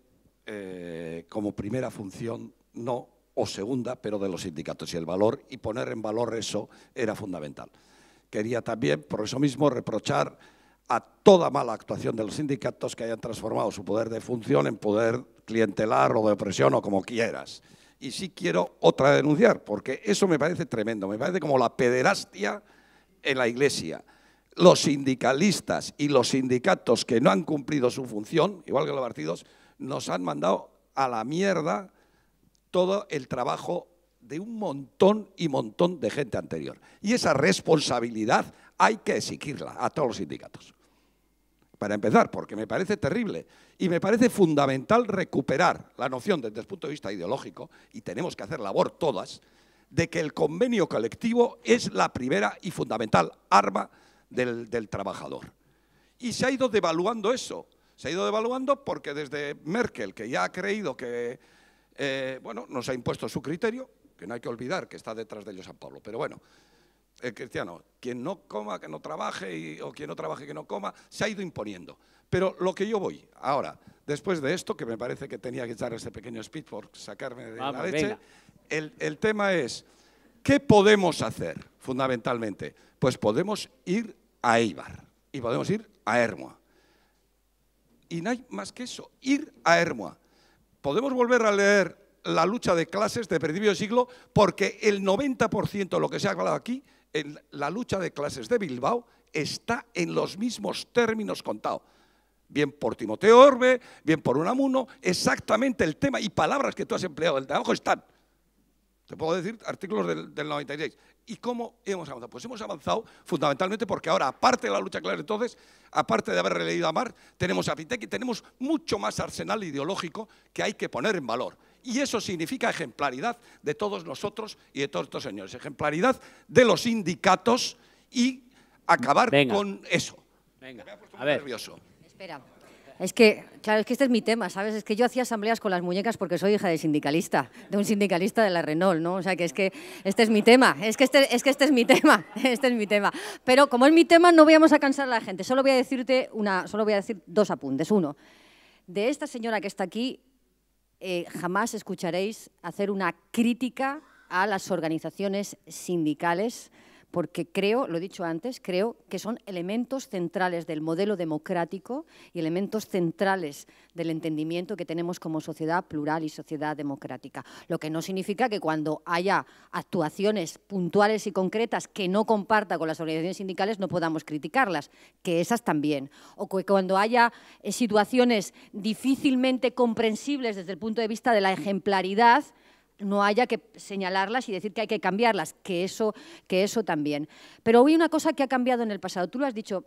eh, como primera función no o segunda, pero de los sindicatos y el valor, y poner en valor eso era fundamental. Quería también, por eso mismo, reprochar a toda mala actuación de los sindicatos que hayan transformado su poder de función en poder clientelar o de opresión o como quieras. Y sí quiero otra denunciar, porque eso me parece tremendo, me parece como la pederastia en la iglesia. Los sindicalistas y los sindicatos que no han cumplido su función, igual que los partidos, nos han mandado a la mierda todo el trabajo de un montón y montón de gente anterior. Y esa responsabilidad hay que exigirla a todos los sindicatos. Para empezar, porque me parece terrible y me parece fundamental recuperar la noción desde el punto de vista ideológico, y tenemos que hacer labor todas, de que el convenio colectivo es la primera y fundamental arma del, del trabajador. Y se ha ido devaluando eso. Se ha ido devaluando porque desde Merkel, que ya ha creído que eh, bueno, nos ha impuesto su criterio, que no hay que olvidar que está detrás de ellos San Pablo. Pero bueno, el eh, cristiano, quien no coma, que no trabaje, o quien no trabaje, que no coma, se ha ido imponiendo. Pero lo que yo voy, ahora, después de esto, que me parece que tenía que echar ese pequeño speech por sacarme de la leche, el, el tema es, ¿qué podemos hacer fundamentalmente? Pues podemos ir a Eibar y podemos ir a Hermoa. Y no hay más que eso, ir a Hermoa podemos volver a leer la lucha de clases de principio de siglo porque el 90% de lo que se ha hablado aquí, en la lucha de clases de Bilbao, está en los mismos términos contados. Bien por Timoteo Orbe, bien por Unamuno, exactamente el tema y palabras que tú has empleado el trabajo están puedo decir artículos del, 96. ¿Y cómo hemos avanzado? Pues hemos avanzado fundamentalmente porque ahora, aparte de la lucha clara entonces, aparte de haber releído a Marx, tenemos a Pitec y tenemos mucho más arsenal ideológico que hay que poner en valor. Y eso significa ejemplaridad de todos nosotros y de todos estos señores. Ejemplaridad de los sindicatos y acabar con eso. Venga, Me a nervioso. Espera. Es que, claro, es que este es mi tema, ¿sabes? Es que yo hacía asambleas con las muñecas porque soy hija de sindicalista, de un sindicalista de la Renault, ¿no? O sea, que es que este es mi tema, es que este es, que este es mi tema, este es mi tema. Pero como es mi tema, no vamos a cansar a la gente. Solo voy a decirte una, solo voy a decir dos apuntes. Uno, de esta señora que está aquí, eh, jamás escucharéis hacer una crítica a las organizaciones sindicales, porque creo, lo he dicho antes, creo que son elementos centrales del modelo democrático y elementos centrales del entendimiento que tenemos como sociedad plural y sociedad democrática. Lo que no significa que cuando haya actuaciones puntuales y concretas que no comparta con las organizaciones sindicales no podamos criticarlas, que esas también. O que cuando haya eh, situaciones difícilmente comprensibles desde el punto de vista de la ejemplaridad, no haya que señalarlas y decir que hay que cambiarlas, que eso, que eso también. Pero hoy una cosa que ha cambiado en el pasado. Tú lo has dicho,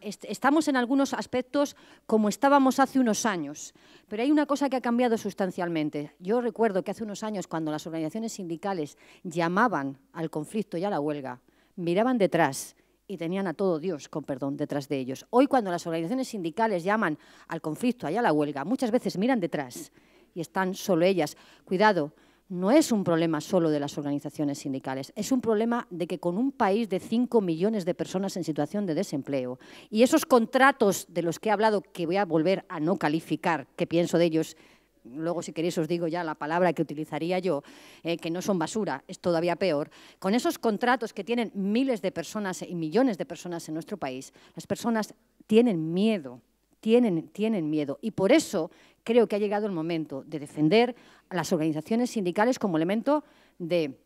estamos en algunos aspectos como estábamos hace unos años, pero hay una cosa que ha cambiado sustancialmente. Yo recuerdo que hace unos años, cuando las organizaciones sindicales llamaban al conflicto y a la huelga, miraban detrás y tenían a todo Dios, con perdón, detrás de ellos. Hoy cuando las organizaciones sindicales llaman al conflicto, y a la huelga, muchas veces miran detrás y están solo ellas. Cuidado, no es un problema solo de las organizaciones sindicales, es un problema de que con un país de 5 millones de personas en situación de desempleo y esos contratos de los que he hablado, que voy a volver a no calificar, que pienso de ellos, luego si queréis os digo ya la palabra que utilizaría yo, eh, que no son basura, es todavía peor, con esos contratos que tienen miles de personas y millones de personas en nuestro país, las personas tienen miedo tienen, tienen, miedo. Y por eso creo que ha llegado el momento de defender a las organizaciones sindicales como elemento de,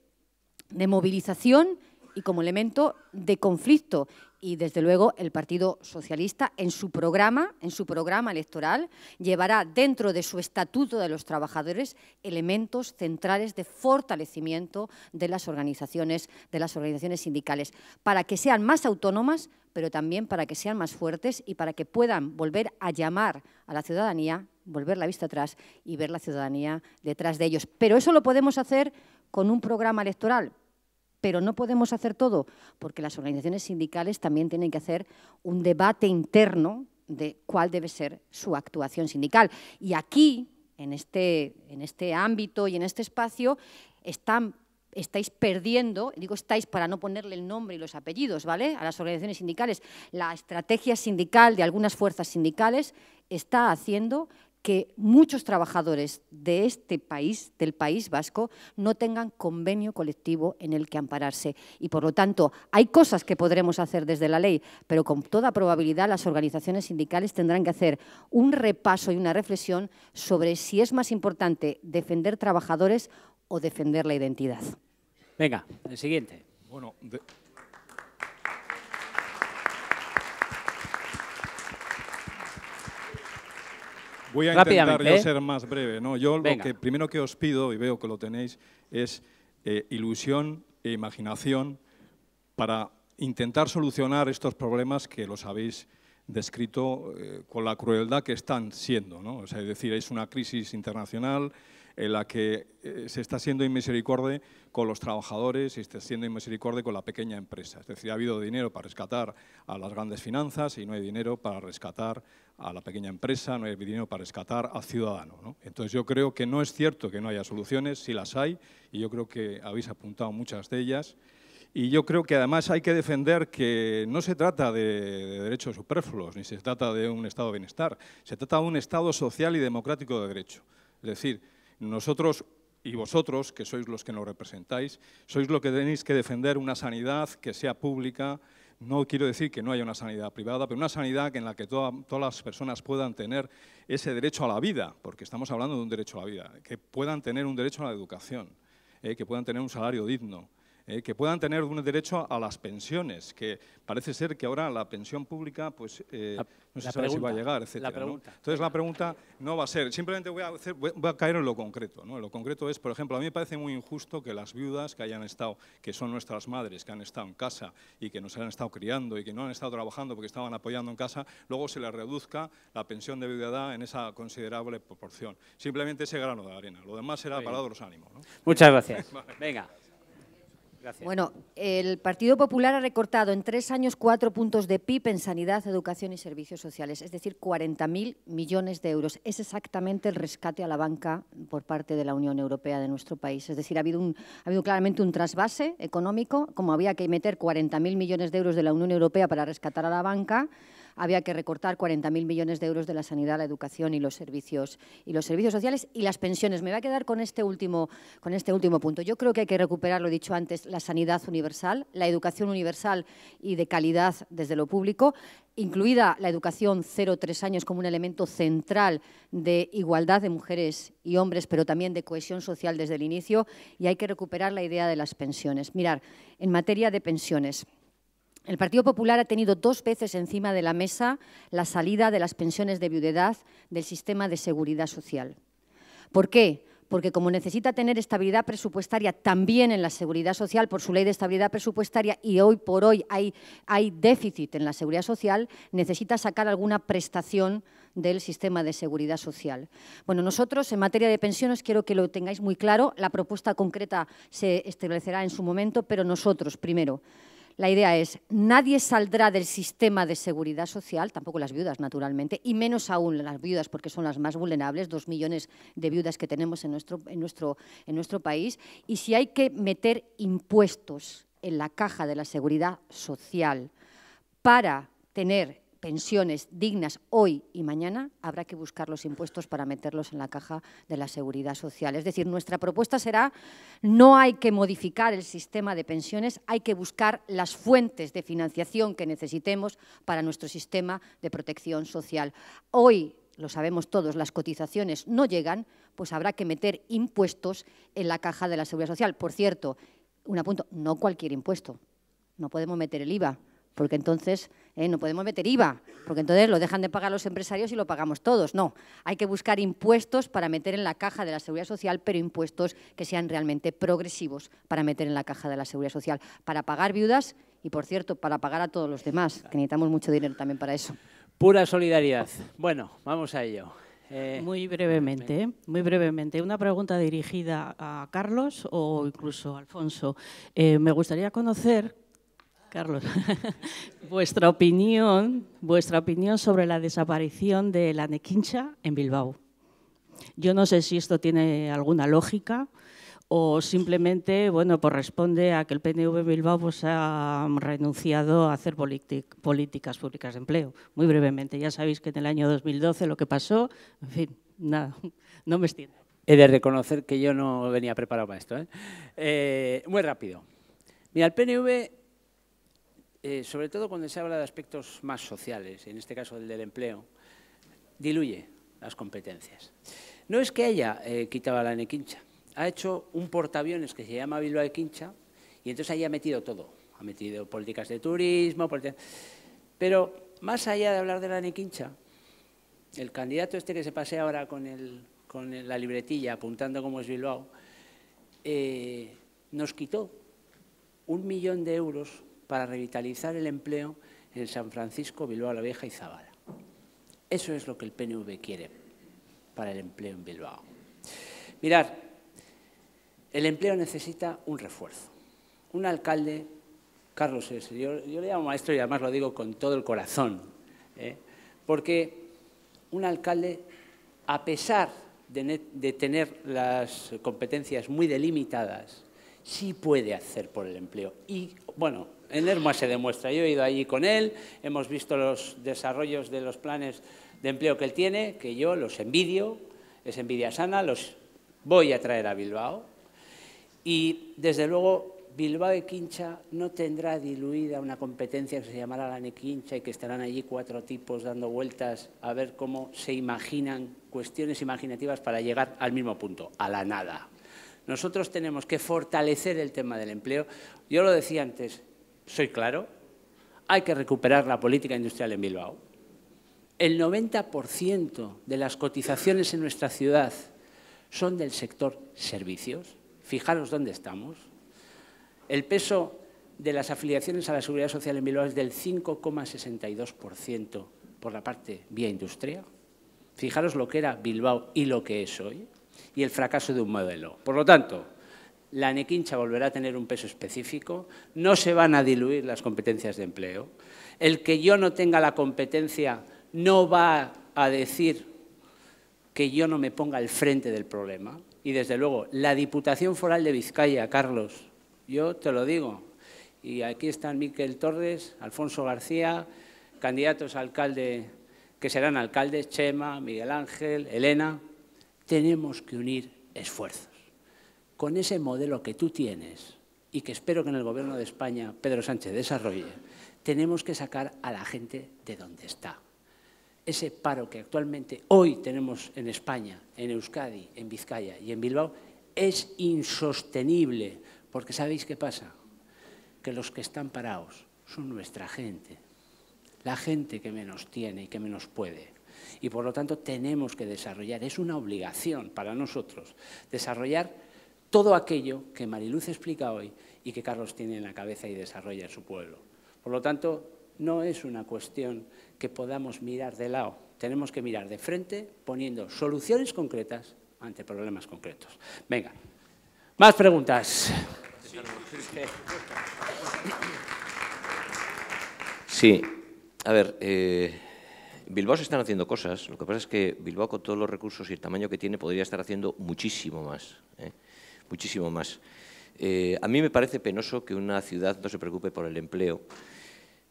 movilización y como elemento de conflicto y desde luego el Partido Socialista en su programa, en su programa electoral, llevará dentro de su Estatuto de los Trabajadores elementos centrales de fortalecimiento de las organizaciones, de las organizaciones sindicales, para que sean más autónomas, pero también para que sean más fuertes y para que puedan volver a llamar a la ciudadanía, volver la vista atrás y ver la ciudadanía detrás de ellos. Pero eso lo podemos hacer con un programa electoral, pero no podemos hacer todo, porque las organizaciones sindicales también tienen que hacer un debate interno de cuál debe ser su actuación sindical. Y aquí, en este, en este ámbito y en este espacio, estáis perdiendo, digo estáis para no ponerle el nombre y los apellidos, ¿vale? A las organizaciones sindicales. La estrategia sindical de algunas fuerzas sindicales está haciendo que muchos trabajadores de este país, del País Vasco, no tengan convenio colectivo en el que ampararse. Y por lo tanto, hay cosas que podremos hacer desde la ley, pero con toda probabilidad las organizaciones sindicales tendrán que hacer un repaso y una reflexión sobre si es más importante defender trabajadores o defender la identidad. Venga, el siguiente. Bueno, Voy a intentar yo ¿eh? ser más breve. ¿no? Yo lo que primero que os pido, y veo que lo tenéis, es eh, ilusión e imaginación para intentar solucionar estos problemas que los habéis descrito eh, con la crueldad que están siendo. ¿no? es decir, es una crisis internacional, en la que eh, se está siendo inmisericorde con los trabajadores y se está siendo inmisericorde con la pequeña empresa. Es decir, ha habido dinero para rescatar a las grandes finanzas y no hay dinero para rescatar a la pequeña empresa, no hay dinero para rescatar al ciudadano. ¿no? Entonces yo creo que no es cierto que no haya soluciones, sí las hay, y yo creo que habéis apuntado muchas de ellas. Y yo creo que además hay que defender que no se trata de, de, derechos superfluos, ni se trata de un Estado de bienestar, se trata de un Estado social y democrático de derecho. Es decir, nosotros y vosotros, que sois los que nos representáis, sois los que tenéis que defender una sanidad que sea pública. No quiero decir que no haya una sanidad privada, pero una sanidad en la que todas las personas puedan tener ese derecho a la vida, porque estamos hablando de un derecho a la vida, que puedan tener un derecho a la educación, eh, que puedan tener un salario digno, eh, que puedan tener un derecho a las pensiones, que parece ser que ahora la pensión pública, pues eh, no se sabe si va a llegar, etc. Entonces la pregunta no va a ser, simplemente voy a, caer en lo concreto. ¿no? Lo concreto es, por ejemplo, a mí me parece muy injusto que las viudas que hayan estado, que son nuestras madres, que han estado en casa y que nos han estado criando y que no han estado trabajando porque estaban apoyando en casa, luego se les reduzca la pensión de viudedad en esa considerable proporción. Simplemente ese grano de arena, lo demás será para los ánimos. Muchas gracias. Venga. Bueno, el Partido Popular ha recortado en tres años cuatro puntos de PIB en sanidad, educación y servicios sociales, es decir, 40.000 millones de euros. Es exactamente el rescate a la banca por parte de la Unión Europea de nuestro país. Es decir, ha habido, un, ha habido claramente un trasvase económico, como había que meter 40.000 millones de euros de la Unión Europea para rescatar a la banca, había que recortar 40.000 millones de euros de la sanidad, la educación y los servicios y los servicios sociales y las pensiones. Me voy a quedar con este último con este último punto. Yo creo que hay que recuperar, lo dicho antes, la sanidad universal, la educación universal y de calidad desde lo público, incluida la educación 0-3 años como un elemento central de igualdad de mujeres y hombres, pero también de cohesión social desde el inicio, y hay que recuperar la idea de las pensiones. Mirar, en materia de pensiones, el Partido Popular ha tenido dos veces encima de la mesa la salida de las pensiones de viudedad del sistema de seguridad social. ¿Por qué? Porque como necesita tener estabilidad presupuestaria también en la seguridad social por su ley de estabilidad presupuestaria y hoy por hoy hay, hay déficit en la seguridad social, necesita sacar alguna prestación del sistema de seguridad social. Bueno, nosotros en materia de pensiones quiero que lo tengáis muy claro, la propuesta concreta se establecerá en su momento, pero nosotros primero la idea es, nadie saldrá del sistema de seguridad social, tampoco las viudas naturalmente, y menos aún las viudas porque son las más vulnerables, dos millones de viudas que tenemos en nuestro, en nuestro país, y si hay que meter impuestos en la caja de la seguridad social para tener pensiones dignas hoy y mañana, habrá que buscar los impuestos para meterlos en la caja de la seguridad social. Es decir, nuestra propuesta será no hay que modificar el sistema de pensiones, hay que buscar las fuentes de financiación que necesitemos para nuestro sistema de protección social. Hoy lo sabemos todos, las cotizaciones no llegan, pues habrá que meter impuestos en la caja de la seguridad social. Por cierto, un apunto, no cualquier impuesto, no podemos meter el IVA, porque entonces eh, no podemos meter IVA, porque entonces lo dejan de pagar los empresarios y lo pagamos todos. No, hay que buscar impuestos para meter en la caja de la seguridad social, pero impuestos que sean realmente progresivos para meter en la caja de la seguridad social, para pagar viudas y, por cierto, para pagar a todos los demás, que necesitamos mucho dinero también para eso. Pura solidaridad. Bueno, vamos a ello. Eh, muy brevemente, muy brevemente. Una pregunta dirigida a Carlos o incluso a Alfonso. Eh, me gustaría conocer Carlos, vuestra opinión, vuestra opinión sobre la desaparición de la Nequincha en Bilbao. Yo no sé si esto tiene alguna lógica o simplemente, bueno, pues a que el PNV Bilbao se pues, ha renunciado a hacer políticas públicas de empleo. Muy brevemente, ya sabéis que en el año 2012 lo que pasó, en fin, nada, no me extiendo. He de reconocer que yo no venía preparado para esto. ¿eh? Eh, muy rápido. Mira, el PNV eh, sobre todo cuando se habla de aspectos más sociales, en este caso el del empleo, diluye las competencias. No es que haya eh, quitado la Nequincha, ha hecho un portaaviones que se llama Bilbao de Quincha y entonces ahí ha metido todo. Ha metido políticas de turismo, pero más allá de hablar de la Nequincha, el candidato este que se pasea ahora con, la libretilla apuntando cómo es Bilbao, eh, nos quitó un millón de euros para revitalizar el empleo en San Francisco, Bilbao la Vieja y Zabala. Eso es lo que el PNV quiere para el empleo en Bilbao. Mirad, el empleo necesita un refuerzo. Un alcalde, Carlos yo, le llamo maestro y además lo digo con todo el corazón, ¿eh? porque un alcalde, a pesar de, de tener las competencias muy delimitadas, sí puede hacer por el empleo. Y, bueno, en Erma se demuestra. Yo he ido allí con él, hemos visto los desarrollos de los planes de empleo que él tiene, que yo los envidio, es envidia sana, los voy a traer a Bilbao. Y desde luego Bilbao y Quincha no tendrá diluida una competencia que se llamará la Nequincha y que estarán allí cuatro tipos dando vueltas a ver cómo se imaginan cuestiones imaginativas para llegar al mismo punto, a la nada. Nosotros tenemos que fortalecer el tema del empleo. Yo lo decía antes, soy claro, hay que recuperar la política industrial en Bilbao. El 90% de las cotizaciones en nuestra ciudad son del sector servicios. Fijaros dónde estamos. El peso de las afiliaciones a la Seguridad Social en Bilbao es del 5,62% por la parte vía industria. Fijaros lo que era Bilbao y lo que es hoy, y el fracaso de un modelo. Por lo tanto, la Nequincha volverá a tener un peso específico, no se van a diluir las competencias de empleo, el que yo no tenga la competencia no va a decir que yo no me ponga al frente del problema. Y desde luego, la Diputación Foral de Vizcaya, Carlos, yo te lo digo, y aquí están Miquel Torres, Alfonso García, candidatos a alcalde que serán alcaldes, Chema, Miguel Ángel, Elena, tenemos que unir esfuerzos con ese modelo que tú tienes y que espero que en el Gobierno de España Pedro Sánchez desarrolle, tenemos que sacar a la gente de donde está. Ese paro que actualmente hoy tenemos en España, en Euskadi, en Vizcaya y en Bilbao, es insostenible, porque ¿sabéis qué pasa? Que los que están parados son nuestra gente, la gente que menos tiene y que menos puede. Y por lo tanto tenemos que desarrollar, es una obligación para nosotros, desarrollar todo aquello que Mariluz explica hoy y que Carlos tiene en la cabeza y desarrolla en su pueblo. Por lo tanto, no es una cuestión que podamos mirar de lado. Tenemos que mirar de frente poniendo soluciones concretas ante problemas concretos. Venga, más preguntas. Sí, a ver, eh, Bilbao se están haciendo cosas, lo que pasa es que Bilbao con todos los recursos y el tamaño que tiene podría estar haciendo muchísimo más. ¿eh? muchísimo más. Eh, a mí me parece penoso que una ciudad no se preocupe por el empleo,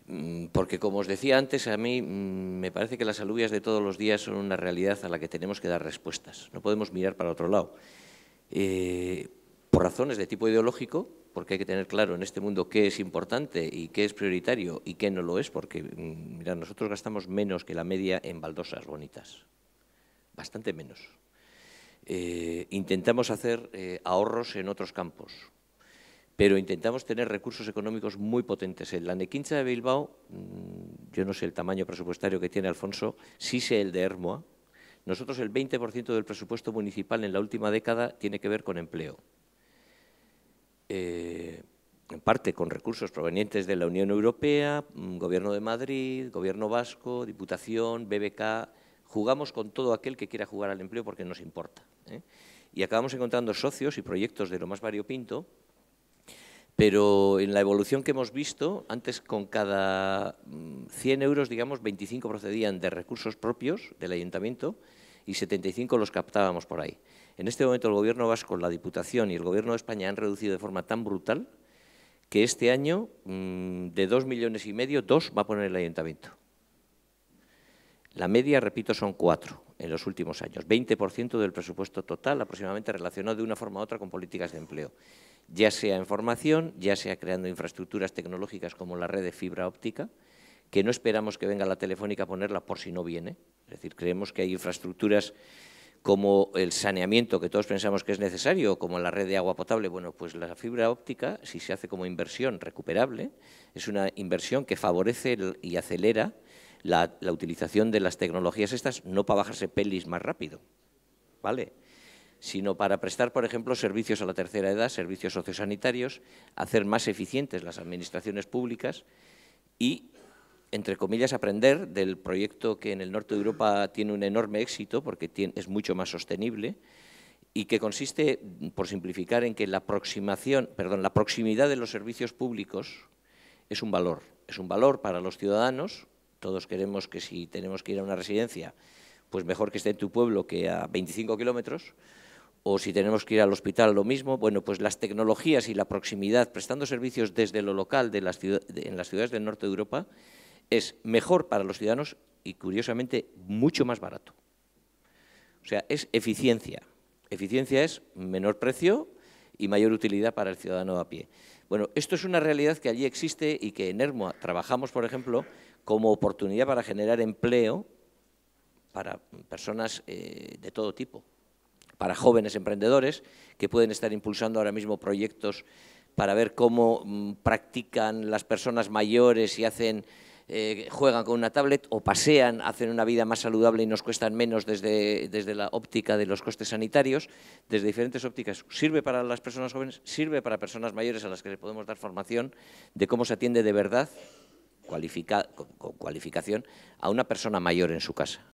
mm, porque como os decía antes, a mí mm, me parece que las alubias de todos los días son una realidad a la que tenemos que dar respuestas. No podemos mirar para otro lado. Eh, por razones de tipo ideológico, porque hay que tener claro en este mundo qué es importante y qué es prioritario y qué no lo es, porque mm, mira, nosotros gastamos menos que la media en baldosas bonitas, bastante menos. Eh, intentamos hacer eh, ahorros en otros campos, pero intentamos tener recursos económicos muy potentes. En la Nequincha de Bilbao, mm, yo no sé el tamaño presupuestario que tiene Alfonso, sí sé el de Hermoa. Nosotros el 20% del presupuesto municipal en la última década tiene que ver con empleo. Eh, en parte con recursos provenientes de la Unión Europea, mm, Gobierno de Madrid, Gobierno Vasco, Diputación, BBK. Jugamos con todo aquel que quiera jugar al empleo porque nos importa. ¿eh? Y acabamos encontrando socios y proyectos de lo más variopinto, pero en la evolución que hemos visto, antes con cada 100 mm, euros, digamos, 25 procedían de recursos propios del ayuntamiento y 75 los captábamos por ahí. En este momento el gobierno vasco, la Diputación y el gobierno de España han reducido de forma tan brutal que este año mm, de 2 millones y medio, 2 va a poner el ayuntamiento. La media, repito, son 4 en los últimos años, 20% del presupuesto total aproximadamente relacionado de una forma u otra con políticas de empleo, ya sea en formación, ya sea creando infraestructuras tecnológicas como la red de fibra óptica, que no esperamos que venga la telefónica a ponerla por si no viene, es decir, creemos que hay infraestructuras como el saneamiento que todos pensamos que es necesario, como la red de agua potable, bueno, pues la fibra óptica, si se hace como inversión recuperable, es una inversión que favorece y acelera la, utilización de las tecnologías estas no para bajarse pelis más rápido, ¿vale? sino para prestar, por ejemplo, servicios a la tercera edad, servicios sociosanitarios, hacer más eficientes las administraciones públicas y, entre comillas, aprender del proyecto que en el norte de Europa tiene un enorme éxito porque es mucho más sostenible y que consiste, por simplificar, en que la, aproximación, perdón, la proximidad de los servicios públicos es un valor. Es un valor para los ciudadanos todos queremos que si tenemos que ir a una residencia, pues mejor que esté en tu pueblo que a 25 kilómetros, o si tenemos que ir al hospital lo mismo, bueno, pues las tecnologías y la proximidad, prestando servicios desde lo local de las en las ciudades del norte de Europa, es mejor para los ciudadanos y, curiosamente, mucho más barato. O sea, es eficiencia. Eficiencia es menor precio y mayor utilidad para el ciudadano a pie. Bueno, esto es una realidad que allí existe y que en ERMOA trabajamos, por ejemplo, como oportunidad para generar empleo para personas eh, de todo tipo, para jóvenes emprendedores que pueden estar impulsando ahora mismo proyectos para ver cómo mm, practican las personas mayores y hacen, eh, juegan con una tablet o pasean, hacen una vida más saludable y nos cuestan menos desde, desde la óptica de los costes sanitarios, desde diferentes ópticas. Sirve para las personas jóvenes, sirve para personas mayores a las que le podemos dar formación de cómo se atiende de verdad cualificación a una persona mayor en su casa.